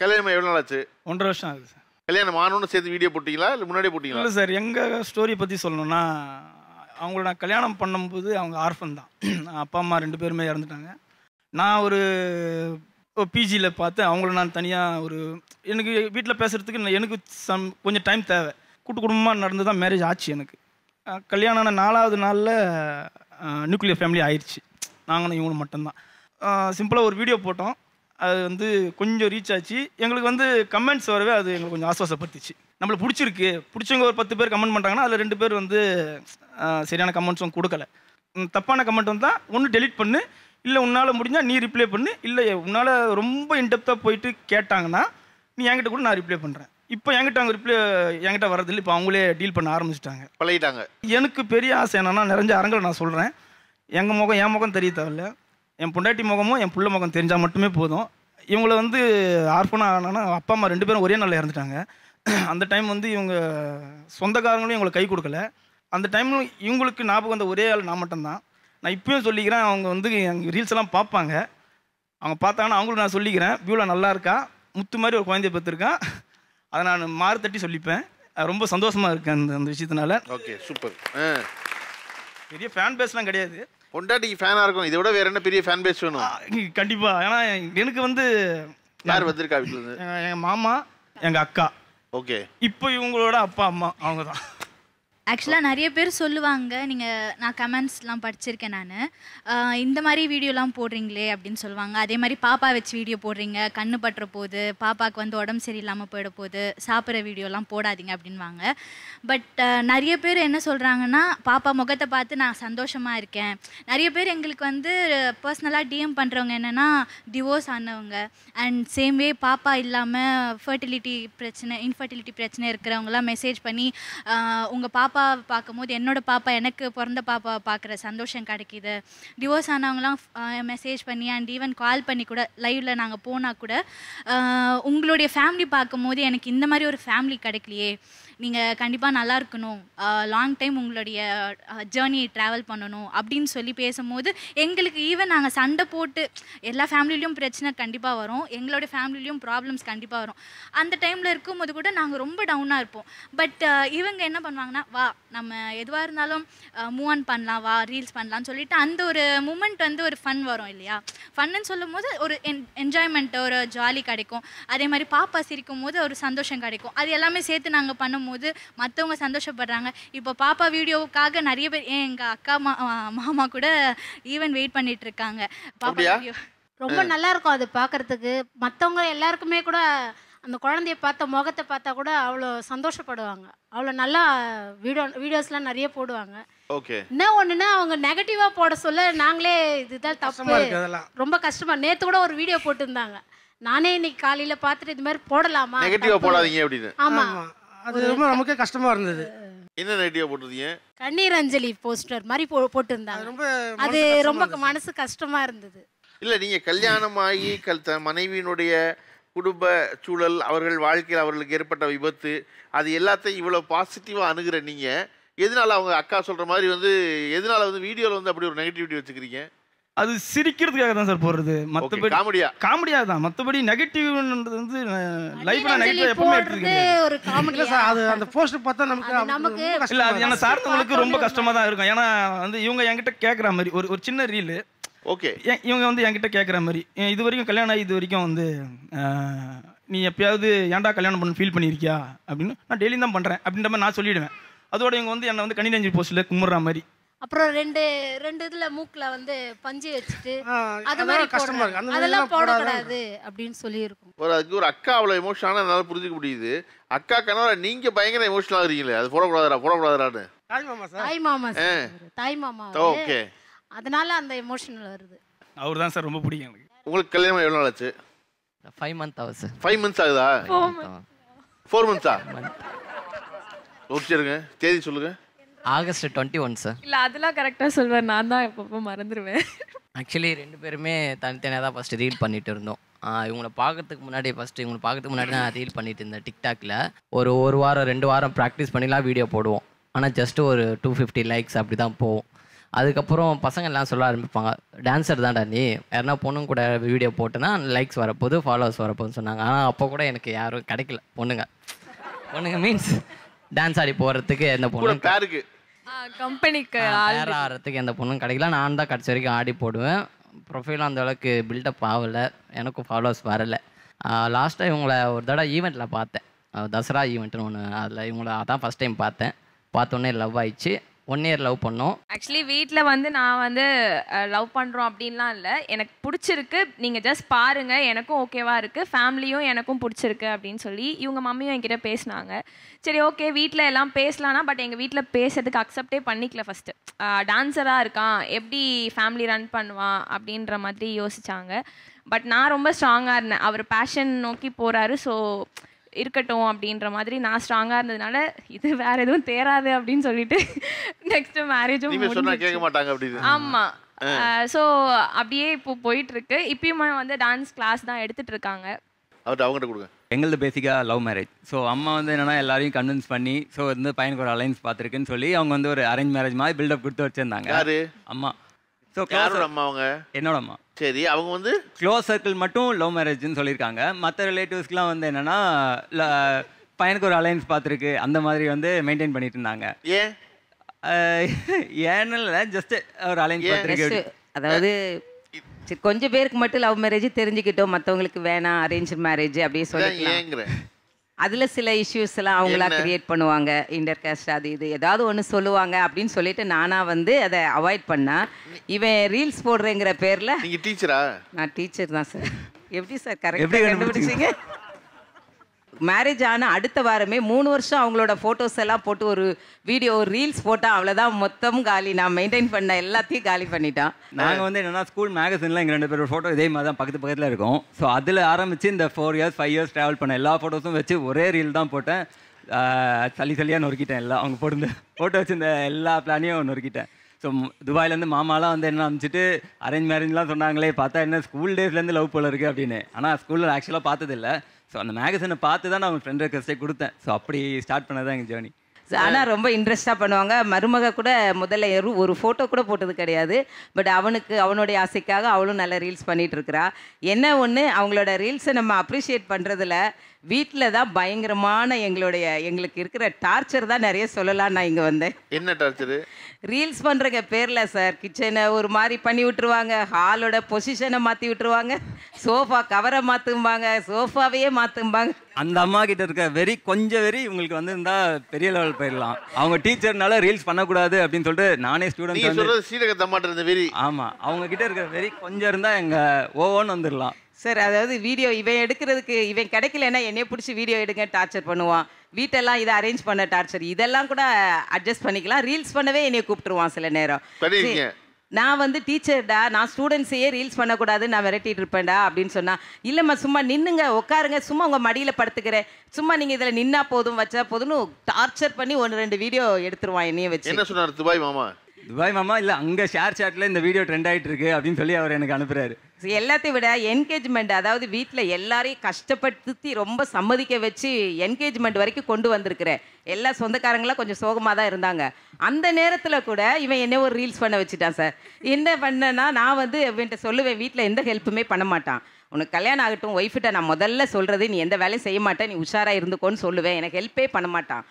கல்யாணம் எவ்வளோ நாள் ஆச்சு ஒன்றரை வருஷம் ஆகுது சார் கல்யாணம் ஆனோன்னு சேர்த்து வீடியோ போட்டிங்களா இல்லை முன்னாடியே போட்டிங்களா இல்லை சார் எங்கள் ஸ்டோரியை பற்றி சொல்லணும்னா அவங்கள நான் கல்யாணம் பண்ணும்போது அவங்க ஆர்ஃபன் தான் அப்பா அம்மா ரெண்டு பேருமே இறந்துட்டாங்க நான் ஒரு பிஜியில் பார்த்து அவங்கள நான் தனியாக ஒரு எனக்கு வீட்டில் பேசுகிறதுக்கு எனக்கு சம் கொஞ்சம் டைம் தேவை கூட்டு குடும்பமாக நடந்து தான் மேரேஜ் ஆச்சு எனக்கு கல்யாணம் ஆன நாலாவது நாளில் நியூக்ளியர் ஃபேமிலி ஆயிடுச்சு நாங்களும் இவங்களும் மட்டும்தான் சிம்பிளாக ஒரு வீடியோ போட்டோம் அது வந்து கொஞ்சம் ரீச் ஆச்சு எங்களுக்கு வந்து கமெண்ட்ஸ் வரவே அது எங்களுக்கு கொஞ்சம் ஆஸ்வாசப்படுத்துச்சு நம்மளை பிடிச்சிருக்கு பிடிச்சவங்க ஒரு பத்து பேர் கமெண்ட் பண்ணுறாங்கன்னா அதில் ரெண்டு பேர் வந்து சரியான கமெண்ட்ஸும் கொடுக்கல தப்பான கமெண்ட் வந்தால் ஒன்று டெலிட் பண்ணு இல்லை உன்னால் முடிஞ்சால் நீ ரிப்ளை பண்ணு இல்லை உன்னால் ரொம்ப இன்டெப்த்தாக போயிட்டு கேட்டாங்கன்னா நீ என்கிட்ட கூட நான் ரிப்ளை பண்ணுறேன் இப்போ என்கிட்ட அவங்க ரிப்ளை என்கிட்ட வர்றதில்லை இப்போ அவங்களே டீல் பண்ண ஆரம்பிச்சிட்டாங்க பழகிட்டாங்க எனக்கு பெரிய ஆசை என்னென்னா நிறைஞ்ச அரங்கள் நான் சொல்கிறேன் எங்கள் முகம் என் முகம் தெரிய தேவையில்ல என் பொண்டாட்டி முகமும் என் புள்ள முகம் தெரிஞ்சால் மட்டுமே போதும் இவங்கள வந்து ஆர்ஃபனாக ஆனானா அப்பா அம்மா ரெண்டு பேரும் ஒரே நாளில் இறந்துட்டாங்க அந்த டைம் வந்து இவங்க சொந்தக்காரங்களும் இவங்களை கை கொடுக்கல அந்த டைமில் இவங்களுக்கு ஞாபகம் அந்த ஒரே ஆள் நான் மட்டும்தான் நான் இப்பயும் சொல்லிக்கிறேன் அவங்க வந்து எங்கள் ரீல்ஸ் எல்லாம் பார்ப்பாங்க அவங்க பார்த்தாங்கன்னா அவங்களும் நான் சொல்லிக்கிறேன் வியூவில் நல்லா இருக்கா முத்து மாதிரி ஒரு குழந்தைய பார்த்துருக்கான் அதை நான் மாறு தட்டி சொல்லிப்பேன் ரொம்ப சந்தோஷமாக இருக்கேன் அந்த அந்த விஷயத்தினால ஓகே சூப்பர் பெரிய ஃபேன் பேஸ்லாம் கிடையாது கொண்டாட்டிக்கு ஃபேனாக இருக்கும் இதை விட வேற என்ன பெரிய ஃபேன் பேஸ் வேணும் கண்டிப்பாக ஏன்னா எனக்கு வந்து யார் வந்திருக்கா வீட்டில் எங்கள் மாமா எங்கள் அக்கா ஓகே இப்போ இவங்களோட அப்பா அம்மா அவங்க தான் ஆக்சுவலாக நிறைய பேர் சொல்லுவாங்க நீங்கள் நான் கமெண்ட்ஸ்லாம் படிச்சிருக்கேன் நான் இந்த மாதிரி வீடியோலாம் போடுறீங்களே அப்படின்னு சொல்லுவாங்க அதே மாதிரி பாப்பா வச்சு வீடியோ போடுறீங்க கண்ணு பட்டுற போது பாப்பாவுக்கு வந்து உடம்பு சரியில்லாமல் போயிட போது சாப்பிட்ற வீடியோலாம் போடாதீங்க அப்படின்வாங்க பட் நிறைய பேர் என்ன சொல்கிறாங்கன்னா பாப்பா முகத்தை பார்த்து நான் சந்தோஷமாக இருக்கேன் நிறைய பேர் எங்களுக்கு வந்து பர்சனலாக டிஎம் பண்ணுறவங்க என்னென்னா டிவோர்ஸ் ஆனவங்க அண்ட் சேம் வே பாப்பா இல்லாமல் ஃபர்டிலிட்டி பிரச்சனை இன்ஃபர்டிலிட்டி பிரச்சனை இருக்கிறவங்களாம் மெசேஜ் பண்ணி உங்கள் பாப்பா பாப்பா பார்க்கும்போது என்னோட பாப்பா எனக்கு பிறந்த பாப்பாவை பார்க்குற சந்தோஷம் கிடைக்கிது டிவோர்ஸ் ஆனவங்களாம் மெசேஜ் பண்ணி அண்ட் ஈவன் கால் பண்ணி கூட லைவில் நாங்கள் போனால் கூட உங்களுடைய ஃபேமிலி பார்க்கும்போது எனக்கு இந்த மாதிரி ஒரு ஃபேமிலி கிடைக்கலையே நீங்கள் கண்டிப்பாக நல்லா இருக்கணும் லாங் டைம் உங்களுடைய ஜேர்னி ட்ராவல் பண்ணணும் அப்படின்னு சொல்லி பேசும்போது எங்களுக்கு ஈவன் நாங்கள் சண்டை போட்டு எல்லா ஃபேமிலிலையும் பிரச்சனை கண்டிப்பாக வரும் எங்களுடைய ஃபேமிலிலையும் ப்ராப்ளம்ஸ் கண்டிப்பாக வரும் அந்த டைமில் இருக்கும்போது கூட நாங்கள் ரொம்ப டவுனாக இருப்போம் பட் இவங்க என்ன பண்ணுவாங்கன்னா வா நம்ம எதுவாக இருந்தாலும் மூவ் ஆன் பண்ணலாம் வா ரீல்ஸ் பண்ணலாம்னு சொல்லிட்டு அந்த ஒரு மூமெண்ட் வந்து ஒரு ஃபன் வரும் இல்லையா ஃபன்னு சொல்லும் போது ஒரு என் என்ஜாய்மெண்ட் ஒரு ஜாலி கிடைக்கும் அதே மாதிரி பாப்பா சிரிக்கும் போது ஒரு சந்தோஷம் கிடைக்கும் அது எல்லாமே சேர்த்து நாங்கள் பண்ணும் போது மற்றவங்க சந்தோஷப்படுறாங்க இப்போ பாப்பா வீடியோவுக்காக நிறைய பேர் ஏன் எங்கள் அக்கா மாமா கூட ஈவன் வெயிட் பண்ணிட்டு இருக்காங்க பாப்பா வீடியோ ரொம்ப நல்லா இருக்கும் அது பார்க்கறதுக்கு மற்றவங்க எல்லாருக்குமே கூட அந்த குழந்தைய பார்த்த முகத்தை பார்த்தா கூட அவ்வளோ சந்தோஷப்படுவாங்க அவ்வளோ நல்லா வீடியோ வீடியோஸ்லாம் நிறைய போடுவாங்க ஓகே என்ன ஒன்றுன்னா அவங்க நெகட்டிவாக போட சொல்ல நாங்களே இதுதான் தப்பு ரொம்ப கஷ்டமாக நேற்று கூட ஒரு வீடியோ போட்டுருந்தாங்க நானே இன்னைக்கு காலையில் பார்த்துட்டு இது மாதிரி போடலாமா நெகட்டிவாக போடாதீங்க அப்படின்னு ஆமாம் அது ரொம்ப நமக்கு கஷ்டமா இருந்தது என்ன ஐடியா போட்டிருந்தீங்க கண்ணீர் அஞ்சலி போஸ்டர் மாதிரி போ போட்டிருந்தாங்க ரொம்ப அது ரொம்ப மனசு கஷ்டமா இருந்தது இல்ல நீங்க கல்யாணம் ஆகி கல் மனைவியினுடைய குடும்ப சூழல் அவர்கள் வாழ்க்கையில் அவர்களுக்கு ஏற்பட்ட விபத்து அது எல்லாத்தையும் இவ்வளோ பாசிட்டிவாக அணுகிற நீங்கள் எதனால அவங்க அக்கா சொல்கிற மாதிரி வந்து எதனால வந்து வீடியோவில் வந்து அப்படி ஒரு நெகட்டிவிட்டி வச்சுக்கிறீங்க அது சிரிக்கிறதுக்காக தான் சார் போடுறது மற்றபடி காமெடியா காமெடியா தான் மற்றபடி நெகட்டிவ்ன்றது வந்து லைஃப்ல நெகட்டிவ் எப்பவுமே ஒரு காமெடி சார் அது அந்த போஸ்ட் பார்த்தா நமக்கு நமக்கு இல்ல அது என்ன சார் உங்களுக்கு ரொம்ப கஷ்டமா தான் இருக்கும் ஏன்னா வந்து இவங்க என்கிட்ட கேக்குற மாதிரி ஒரு ஒரு சின்ன ரீல் ஓகே இவங்க வந்து என்கிட்ட கேட்குற மாதிரி இது வரைக்கும் கல்யாணம் ஆகி இது வரைக்கும் வந்து நீ எப்பயாவது ஏன்டா கல்யாணம் பண்ண ஃபீல் பண்ணியிருக்கியா அப்படின்னு நான் டெய்லியும் தான் பண்ணுறேன் அப்படின்ற மாதிரி நான் சொல்லிடுவேன் அதோட இவங்க வந்து என்னை வந்து கணிதஞ்சு போஸ்ட்டில் கும்பிட்ற மாதிரி அப்புறம் ரெண்டு ரெண்டு இதுல மூக்குல வந்து பஞ்சு வச்சுட்டு அது மாதிரி கஷ்டமா இருக்கு அதெல்லாம் போடக்கூடாது அப்படின்னு சொல்லி இருக்கும் ஒரு அதுக்கு ஒரு அக்கா அவ்வளவு எமோஷனால என்னால புரிஞ்சுக்க முடியுது அக்கா கணவரை நீங்க பயங்கர எமோஷனலா இருக்கீங்களே அது போடக்கூடாதா போடக்கூடாதான்னு தாய் மாமா சார் தாய் மாமா சார் தாய் மாமா ஓகே அதனால அந்த எமோஷனல் வருது அவர் தான் சார் ரொம்ப பிடிக்கும் எனக்கு உங்களுக்கு கல்யாணம் எவ்வளவு நாள் ஆச்சு ஃபைவ் மந்த் ஆகுது சார் ஃபைவ் மந்த்ஸ் ஆகுதா ஃபோர் மந்த்ஸா ஓகே இருங்க தேதி சொல்லுங்க ஆகஸ்ட் டுவெண்ட்டி ஒன் சார் இல்லை அதெல்லாம் கரெக்டாக சொல்வேன் நான் தான் எப்பப்போ மறந்துடுவேன் ஆக்சுவலி ரெண்டு பேருமே தனித்தனியாக தான் ஃபஸ்ட்டு ரீல் பண்ணிட்டு இருந்தோம் இவங்களை பார்க்கறதுக்கு முன்னாடி ஃபஸ்ட்டு இவங்களை பார்க்கறதுக்கு முன்னாடி நான் ரீல் பண்ணிட்டு இருந்தேன் டிக்டாக்ல ஒரு ஒரு வாரம் ரெண்டு வாரம் ப்ராக்டிஸ் பண்ணிலாம் வீடியோ போடுவோம் ஆனால் ஜஸ்ட்டு ஒரு டூ ஃபிஃப்டி லைக்ஸ் அப்படி தான் போவோம் அதுக்கப்புறம் பசங்க எல்லாம் சொல்ல ஆரம்பிப்பாங்க டான்ஸர் தான்டா நீ யாருன்னா பொண்ணுங்க கூட வீடியோ போட்டேன்னா லைக்ஸ் வரப்போகுது ஃபாலோவர்ஸ் வரப்போதுன்னு சொன்னாங்க ஆனால் அப்போ கூட எனக்கு யாரும் கிடைக்கல பொண்ணுங்க பொண்ணுங்க மீன்ஸ் டான்ஸ் ஆடி போகிறதுக்கு என்ன பொண்ணு கம்பெனிக்கு ஆயிரம் ஆடுறதுக்கு எந்த பொண்ணும் கிடைக்கல நான் தான் கடைசி வரைக்கும் ஆடி போடுவேன் ப்ரொஃபைலும் அந்த அளவுக்கு பில்டப் ஆகலை எனக்கும் ஃபாலோவர்ஸ் வரலை லாஸ்ட்டாக இவங்களை ஒரு தடவை ஈவெண்ட்டில் பார்த்தேன் தசரா ஈவெண்ட்டுன்னு ஒன்று அதில் இவங்கள அதான் ஃபஸ்ட் டைம் பார்த்தேன் பார்த்தோன்னே லவ் ஆயிடுச்சு ஒன் இயர் லவ் பண்ணோம் ஆக்சுவலி வீட்டில் வந்து நான் வந்து லவ் பண்ணுறோம் அப்படின்லாம் இல்லை எனக்கு பிடிச்சிருக்கு நீங்கள் ஜஸ்ட் பாருங்கள் எனக்கும் ஓகேவாக இருக்குது ஃபேமிலியும் எனக்கும் பிடிச்சிருக்கு அப்படின்னு சொல்லி இவங்க மம்மியும் என்கிட்ட பேசினாங்க சரி ஓகே வீட்டில் எல்லாம் பேசலாம்னா பட் எங்கள் வீட்டில் பேசுறதுக்கு அக்செப்டே பண்ணிக்கல ஃபஸ்ட்டு டான்ஸராக இருக்கான் எப்படி ஃபேமிலி ரன் பண்ணுவான் அப்படின்ற மாதிரி யோசித்தாங்க பட் நான் ரொம்ப ஸ்ட்ராங்காக இருந்தேன் அவர் பேஷன் நோக்கி போகிறாரு ஸோ இருக்கட்டும் அப்படின்ற மாதிரி நான் ஸ்ட்ராங்காக இருந்ததுனால இது வேற எதுவும் தேராது அப்படின்னு சொல்லிட்டு நெக்ஸ்ட் மேரேஜும் கேட்க மாட்டாங்க ஆமாம் ஸோ அப்படியே இப்போ போயிட்டு இருக்கு இப்பயுமே வந்து டான்ஸ் கிளாஸ் தான் எடுத்துட்டு இருக்காங்க கொடுங்க எங்களது பேசிக்காக லவ் மேரேஜ் ஸோ அம்மா வந்து என்னென்னா எல்லாரையும் கன்வின்ஸ் பண்ணி ஸோ வந்து பையனுக்கு ஒரு அலைன்ஸ் பார்த்துருக்குன்னு சொல்லி அவங்க வந்து ஒரு அரேஞ்ச் மேரேஜ் மாதிரி பில்டப் கொடுத்து வச்சுருந்தாங்க அம்மா ஸோ அம்மா அவங்க என்னோட அம்மா சரி அவங்க வந்து க்ளோஸ் சர்க்கிள் மட்டும் லவ் மேரேஜ்னு சொல்லியிருக்காங்க மற்ற ரிலேட்டிவ்ஸ்க்குலாம் வந்து என்னன்னா பையனுக்கு ஒரு அலையன்ஸ் பார்த்துருக்கு அந்த மாதிரி வந்து மெயின்டைன் பண்ணிட்டு இருந்தாங்க ஏன் ஏன்னு இல்லை ஜஸ்ட் ஒரு அலையன்ஸ் பார்த்துருக்கு அதாவது சரி கொஞ்சம் பேருக்கு மட்டும் லவ் மேரேஜ் தெரிஞ்சுக்கிட்டோம் மற்றவங்களுக்கு வேணாம் அரேஞ்ச் மேரேஜ் அப்படின்னு சொல்லி அதில் சில இஷ்யூஸ் எல்லாம் அவங்களா கிரியேட் பண்ணுவாங்க இன்டர் காஸ்ட் அது இது ஏதாவது ஒன்று சொல்லுவாங்க அப்படின்னு சொல்லிட்டு நானா வந்து அதை அவாய்ட் பண்ணா இவன் ரீல்ஸ் போடுறேங்கிற பேர்ல நீங்கள் டீச்சரா நான் டீச்சர் தான் சார் எப்படி சார் கரெக்டாக கண்டுபிடிச்சிங்க மேரேஜ் ஆன அடுத்த வாரமே மூணு வருஷம் அவங்களோட ஃபோட்டோஸ் எல்லாம் போட்டு ஒரு வீடியோ ரீல்ஸ் போட்டால் அவ்வளோதான் மொத்தம் காலி நான் மெயின்டைன் பண்ண எல்லாத்தையும் காலி பண்ணிட்டான் நாங்கள் வந்து என்னென்னா ஸ்கூல் மேகசின்லாம் எங்கள் ரெண்டு பேரோட ஃபோட்டோ இதே மாதிரி தான் பக்கத்து பக்கத்தில் இருக்கும் ஸோ அதில் ஆரம்பித்து இந்த four years five years travel பண்ண எல்லா ஃபோட்டோஸும் வச்சு ஒரே ரீல் தான் போட்டேன் சளி சளியாக நொறுக்கிட்டேன் எல்லாம் அவங்க போட்டு ஃபோட்டோ வச்சிருந்த எல்லா பிளானையும் நொறுக்கிட்டேன் ஸோ துபாயிலேருந்து மாமாலாம் வந்து என்ன அனுப்பிச்சிட்டு அரேஞ்ச் மேரேஜ்லாம் சொன்னாங்களே பார்த்தா என்ன ஸ்கூல் டேஸ்லேருந்து லவ் போல இருக்குது அப்படின்னு ஆனால் ஸ்கூலில் ஆக்சுவலாக பார்த்ததில்லை ஸோ அந்த மேகசினை பார்த்து தான் நான் அவங்க ஃப்ரெண்ட் ரெக்வஸ்ட்டே கொடுத்தேன் ஸோ அப்படி ஸ்டார்ட் பண்ணது தான் எங்கள் ஜேர்னி ஆனால் ரொம்ப இன்ட்ரெஸ்டாக பண்ணுவாங்க மருமக கூட முதல்ல ஒரு ஃபோட்டோ கூட போட்டது கிடையாது பட் அவனுக்கு அவனுடைய ஆசைக்காக அவளும் நல்ல ரீல்ஸ் பண்ணிகிட்டு இருக்கிறா என்ன ஒன்று அவங்களோட ரீல்ஸை நம்ம அப்ரிஷியேட் பண்ணுறதுல வீட்டில் தான் பயங்கரமான எங்களுடைய எங்களுக்கு இருக்கிற டார்ச்சர் தான் நிறைய சொல்லலாம் நான் இங்கே வந்தேன் என்ன டார்ச்சர் ரீல்ஸ் பண்ணுறங்க பேரில் சார் கிச்சனை ஒரு மாதிரி பண்ணி விட்டுருவாங்க ஹாலோட பொசிஷனை மாற்றி விட்டுருவாங்க சோஃபா கவரை மாற்றும்பாங்க சோஃபாவையே மாற்றும்பாங்க அந்த அம்மா கிட்ட இருக்க வெறி கொஞ்சம் வெறி உங்களுக்கு வந்து பெரிய லெவல் போயிடலாம் அவங்க டீச்சர்னால ரீல்ஸ் பண்ணக்கூடாது அப்படின்னு சொல்லிட்டு நானே ஸ்டூடெண்ட் சீரகத்தம்மாட்ட வெறி ஆமாம் அவங்க கிட்ட இருக்கிற வெறி கொஞ்சம் இருந்தால் எங்கள் ஓவோன்னு வந்துடலாம் சார் அதாவது வீடியோ இவன் எடுக்கிறதுக்கு இவன் கிடைக்கலன்னா என்னைய பிடிச்சி வீடியோ எடுங்க டார்ச்சர் பண்ணுவான் வீட்டெல்லாம் இதை அரேஞ்ச் பண்ண டார்ச்சர் இதெல்லாம் கூட அட்ஜஸ்ட் பண்ணிக்கலாம் ரீல்ஸ் பண்ணவே என்னைய கூப்பிட்டுருவான் சில நேரம் நான் வந்து டீச்சர்டா நான் ஸ்டூடெண்ட்ஸையே ரீல்ஸ் பண்ணக்கூடாது நான் விரட்டிட்டு இருப்பேன்டா அப்படின்னு சொன்னா இல்லைம்மா சும்மா நின்னுங்க உட்காருங்க சும்மா உங்கள் மடியில் படுத்துக்கிறேன் சும்மா நீங்கள் இதில் நின்னா போதும் வச்சா போதும்னு டார்ச்சர் பண்ணி ஒன்று ரெண்டு வீடியோ எடுத்துருவான் என்னையும் வச்சு என்ன சொன்னார் துபாய் மாமா துபாய் மாமா இல்லை அங்கே ஷேர் சாட்டில் இந்த வீடியோ ட்ரெண்ட் ஆகிட்டு இருக்கு அப்படின்னு சொல்லி அவர் எனக்கு அனுப்புகிறாரு எல்லாத்தையும் விட என்கேஜ்மெண்ட் அதாவது வீட்டில் எல்லாரையும் கஷ்டப்படுத்தி ரொம்ப சம்மதிக்க வச்சு என்கேஜ்மெண்ட் வரைக்கும் கொண்டு வந்திருக்கிறேன் எல்லா சொந்தக்காரங்களாம் கொஞ்சம் சோகமாக தான் இருந்தாங்க அந்த நேரத்தில் கூட இவன் என்ன ஒரு ரீல்ஸ் பண்ண வச்சுட்டான் சார் என்ன பண்ணனா நான் வந்து இவன்ட்ட சொல்லுவேன் வீட்டில் எந்த ஹெல்ப்புமே பண்ண மாட்டான் உனக்கு கல்யாணம் ஆகட்டும் ஒய்ஃபிட்ட நான் முதல்ல சொல்கிறது நீ எந்த வேலையும் செய்ய மாட்டேன் நீ உஷாராக இருந்துக்கோன்னு சொல்லுவேன் எனக்கு ஹெல்ப்பே பண்ண மாட்டான்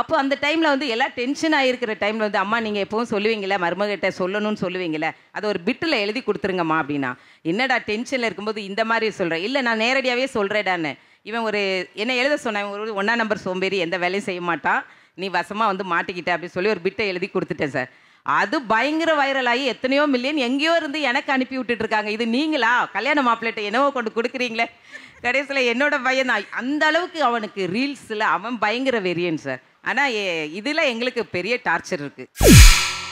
அப்போ அந்த டைமில் வந்து எல்லாம் டென்ஷன் ஆகிருக்கிற டைமில் வந்து அம்மா நீங்கள் எப்போவும் சொல்லுவீங்களே மருமகிட்ட சொல்லணும்னு சொல்லுவீங்களே அதை ஒரு பிட்டில் எழுதி கொடுத்துருங்கம்மா அப்படின்னா என்னடா டென்ஷனில் இருக்கும்போது இந்த மாதிரி சொல்கிறேன் இல்லை நான் நேரடியாகவே சொல்கிறேடான்னு இவன் ஒரு என்ன எழுத சொன்னான் ஒரு ஒன்றா நம்பர் சோம்பேறி எந்த வேலையும் செய்ய மாட்டான் நீ வசமாக வந்து மாட்டிக்கிட்ட அப்படின்னு சொல்லி ஒரு பிட்டை எழுதி கொடுத்துட்டேன் சார் அது பயங்கர வைரலாகி எத்தனையோ மில்லியன் எங்கேயோ இருந்து எனக்கு அனுப்பி விட்டுட்டு இருக்காங்க இது நீங்களா கல்யாண மாப்பிள்ளைட்ட என்னவோ கொண்டு கொடுக்குறீங்களே கடைசியில் என்னோட பையன் அந்த அளவுக்கு அவனுக்கு ரீல்ஸில் அவன் பயங்கர வெறியன் சார் ஆனால் இதில் எங்களுக்கு பெரிய டார்ச்சர் இருக்குது